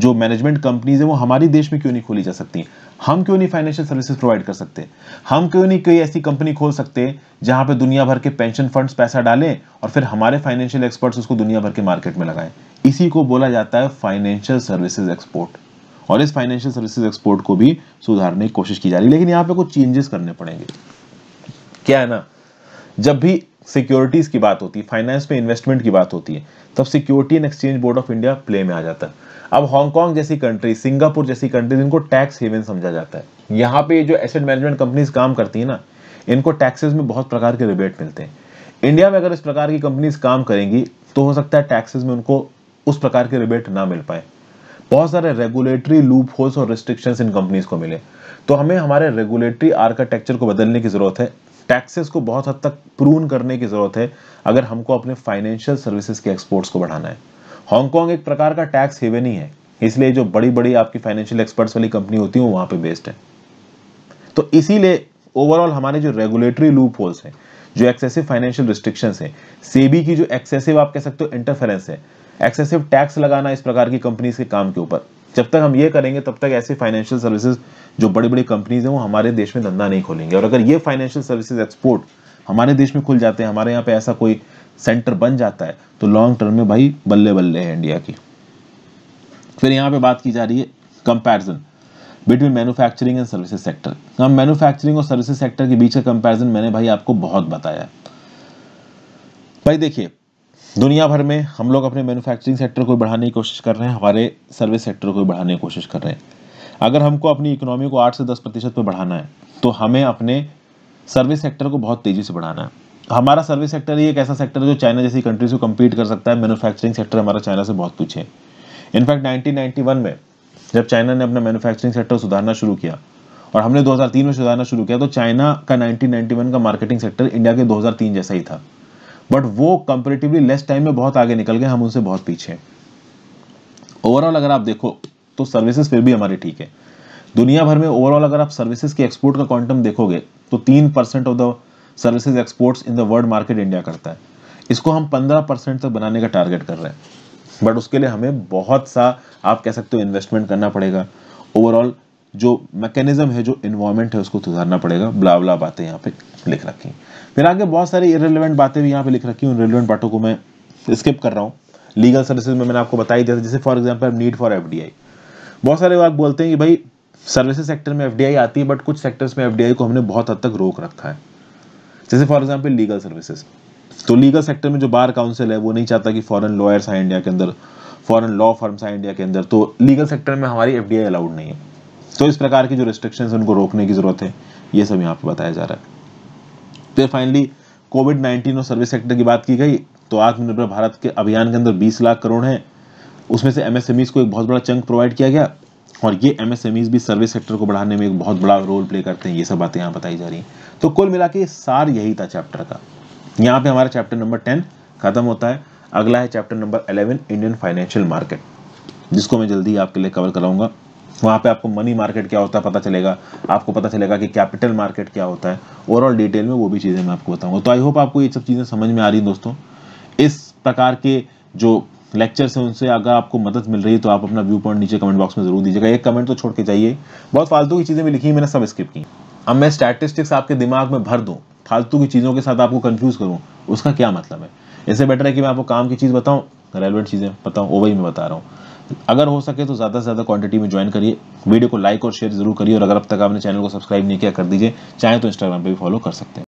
जो मैनेजमेंट कंपनीज है वो हमारे देश में क्यों नहीं खोली जा सकती हम क्यों नहीं फाइनेंशियल सर्विसेज प्रोवाइड कर सकते हम क्यों नहीं कोई ऐसी कंपनी खोल सकते जहां पे दुनिया भर के पेंशन फंड्स पैसा डालें और फिर हमारे फाइनेंशियल एक्सपर्ट्स उसको दुनिया भर के मार्केट में लगाएं इसी को बोला जाता है फाइनेंशियल सर्विसेज एक्सपोर्ट और इस फाइनेंशियल सर्विसेज एक्सपोर्ट को भी सुधारने की कोशिश की जा रही है लेकिन यहाँ पे कुछ चेंजेस करने पड़ेंगे क्या है ना जब भी सिक्योरिटीज की बात होती है फाइनेंस में इन्वेस्टमेंट की बात होती है तब security and exchange board of India play में आ जाता है अब हांगकांग जैसी कंट्री सिंगापुर जैसी कंट्री इनको टैक्स हेवन समझा जाता है यहाँ पे जो एसेट मैनेजमेंट कंपनीज काम करती है ना इनको टैक्सेस में बहुत प्रकार के रिबेट मिलते हैं इंडिया में अगर इस प्रकार की कंपनीज काम करेंगी तो हो सकता है टैक्सेस में उनको उस प्रकार के रिबेट ना मिल पाए बहुत सारे रेगुलेटरी लूप होल्स और रिस्ट्रिक्शंस इन कंपनीज को मिले तो हमें हमारे रेगुलेटरी आर्किटेक्चर को बदलने की ज़रूरत है टैक्सेस को बहुत हद तक प्रून करने की ज़रूरत है अगर हमको अपने फाइनेंशियल सर्विसेज के एक्सपोर्ट्स को बढ़ाना है हांगकांग एक प्रकार का टैक्स हेवन ही है इसलिए जो बड़ी बड़ी आपकी फाइनेंशियल एक्सपर्ट्स वाली कंपनी होती है वहां पे बेस्ड है तो इसीलिए ओवरऑल हमारे जो रेगुलेटरी लूप होल्स है जो एक्सेसिव फाइनेंशियल रिस्ट्रिक्शन है सेबी की जो एक्सेसिव आप कह सकते हो इंटरफेरेंस है एक्सेसिव टैक्स लगाना इस प्रकार की कंपनीज के काम के ऊपर जब तक हम ये करेंगे तब तक ऐसे फाइनेंशियल सर्विसेज जो बड़ी बड़ी कंपनीज हैं वो हमारे देश में धंधा नहीं खोलेंगे और अगर ये फाइनेंशियल सर्विसेज एक्सपोर्ट हमारे देश में खुल जाते हैं हमारे यहाँ पे ऐसा कोई सेंटर बन जाता है तो लॉन्ग टर्म में भाई बल्ले बल्ले है इंडिया की फिर यहाँ पे बात की जा रही है comparison between manufacturing and services sector हम मैन्युफैक्चरिंग और सर्विसेज सेक्टर के बीच का कंपैरिजन मैंने भाई आपको बहुत बताया भाई देखिए दुनिया भर में हम लोग अपने मैन्युफैक्चरिंग सेक्टर को बढ़ाने की कोशिश कर रहे हैं हमारे सर्विस सेक्टर को बढ़ाने की कोशिश कर रहे हैं अगर हमको अपनी इकोनॉमी को आठ से दस प्रतिशत पर बढ़ाना है तो हमें अपने सर्विस सेक्टर को बहुत तेज़ी से बढ़ाना है तो हमारा सर्विस सेक्टर ही एक ऐसा सेक्टर है जो चाइना जैसी कंट्रीज को कम्पीट कर सकता है मैनुफैक्चरिंग सेक्टर हमारा चाइना से बहुत पीछे इनफैक्ट नाइनटीन में जब चाइना ने अपना मैनुफैक्चरिंग सेक्टर सुधारना शुरू किया और हमने 2003 में सुधारना शुरू किया तो चाइना का 1991 का मार्केटिंग सेक्टर इंडिया के 2003 जैसा ही था बट वो कंपेरेटिवली लेस टाइम में बहुत आगे निकल गए हम उनसे बहुत पीछे ओवरऑल अगर आप देखो तो सर्विसेज फिर भी हमारे ठीक है दुनिया भर में ओवरऑल अगर आप सर्विसेज के एक्सपोर्ट का क्वांटम देखोगे तो तीन percent of the services exports in the world market India करता है इसको हम 15 परसेंट तक बनाने का टारगेट कर रहे हैं बट उसके लिए हमें बहुत सा आप कह सकते हो इन्वेस्टमेंट करना पड़ेगा ओवरऑल जो मैकेनिज्म है जो इन्वायरमेंट है उसको सुधारना पड़ेगा ब्लावला बातें यहाँ पे लिख रखी फिर आगे बहुत सारी इरेलीवेंट बातें भी यहाँ पे लिख रखी उन रेलिवेंट बातों को मैं स्किप कर रहा हूँ लीगल सर्विसेज में मैंने आपको बताई दिया जैसे for example need for F बहुत सारे लोग बोलते हैं कि भाई सर्विसेज सेक्टर में एफ आती है बट कुछ सेक्टर्स में एफ को हमने बहुत हद तक रोक रखा है जैसे फॉर एग्जाम्पल लीगल सर्विसेज तो लीगल सेक्टर में जो बार काउंसिल है वो नहीं चाहता कि फॉरन लॉयर्स आए इंडिया के अंदर फॉरन लॉ फर्म्स आए इंडिया के अंदर तो लीगल सेक्टर में हमारी एफ अलाउड नहीं है तो इस प्रकार की जो है उनको रोकने की ज़रूरत है ये सब यहाँ पे बताया जा रहा है फिर फाइनली कोविड नाइन्टीन और सर्विस सेक्टर की बात की गई तो आत्मनिर्भर भारत के अभियान के अंदर बीस लाख करोड़ है उसमें से एमएसएमई e को एक बहुत बड़ा चंक प्रोवाइड किया गया और ये एमएसएमईज भी सर्विस सेक्टर को बढ़ाने में एक बहुत बड़ा रोल प्ले करते हैं ये सब बातें यहाँ बताई जा रही हैं तो कुल मिला के सार यही था चैप्टर का यहाँ पे हमारा चैप्टर नंबर टेन खत्म होता है अगला है chapter number eleven Indian financial market जिसको मैं जल्दी आपके लिए कवर कराऊंगा वहाँ पे आपको मनी मार्केट क्या होता है पता चलेगा आपको पता चलेगा कि कैपिटल मार्केट क्या होता है ओवरऑल डिटेल में वो भी चीज़ें मैं आपको बताऊंगा तो आई होप आपको ये सब चीज़ें समझ में आ रही दोस्तों इस प्रकार के जो लेक्चर से उनसे अगर आपको मदद मिल रही है तो आप अपना व्यू पॉइंट नीचे कमेंट बॉक्स में जरूर दीजिएगा एक कमेंट तो छोड़ के जाइए बहुत फालतू की चीज़ें भी लिखी मैंने सब स्किप की अब मैं स्टैटिस्टिक्स आपके दिमाग में भर दूँ फालतू की चीज़ों के साथ आपको कन्फ्यूज़ करूँ उसका क्या मतलब है इससे बेटर है कि मैं आपको काम की चीज़ बताऊँ रेलिवेंट चीज़ें बताऊँ वही मैं बता रहा हूँ अगर हो सके तो ज़्यादा से ज़्यादा क्वांटिटी में ज्वाइन करिए वीडियो को लाइक और शेयर जरूर करिए और अगर अब तक आपने चैनल को सब्सक्राइब नहीं किया कर दीजिए चाहे तो इंस्टाग्राम पर भी फॉलो कर सकते हैं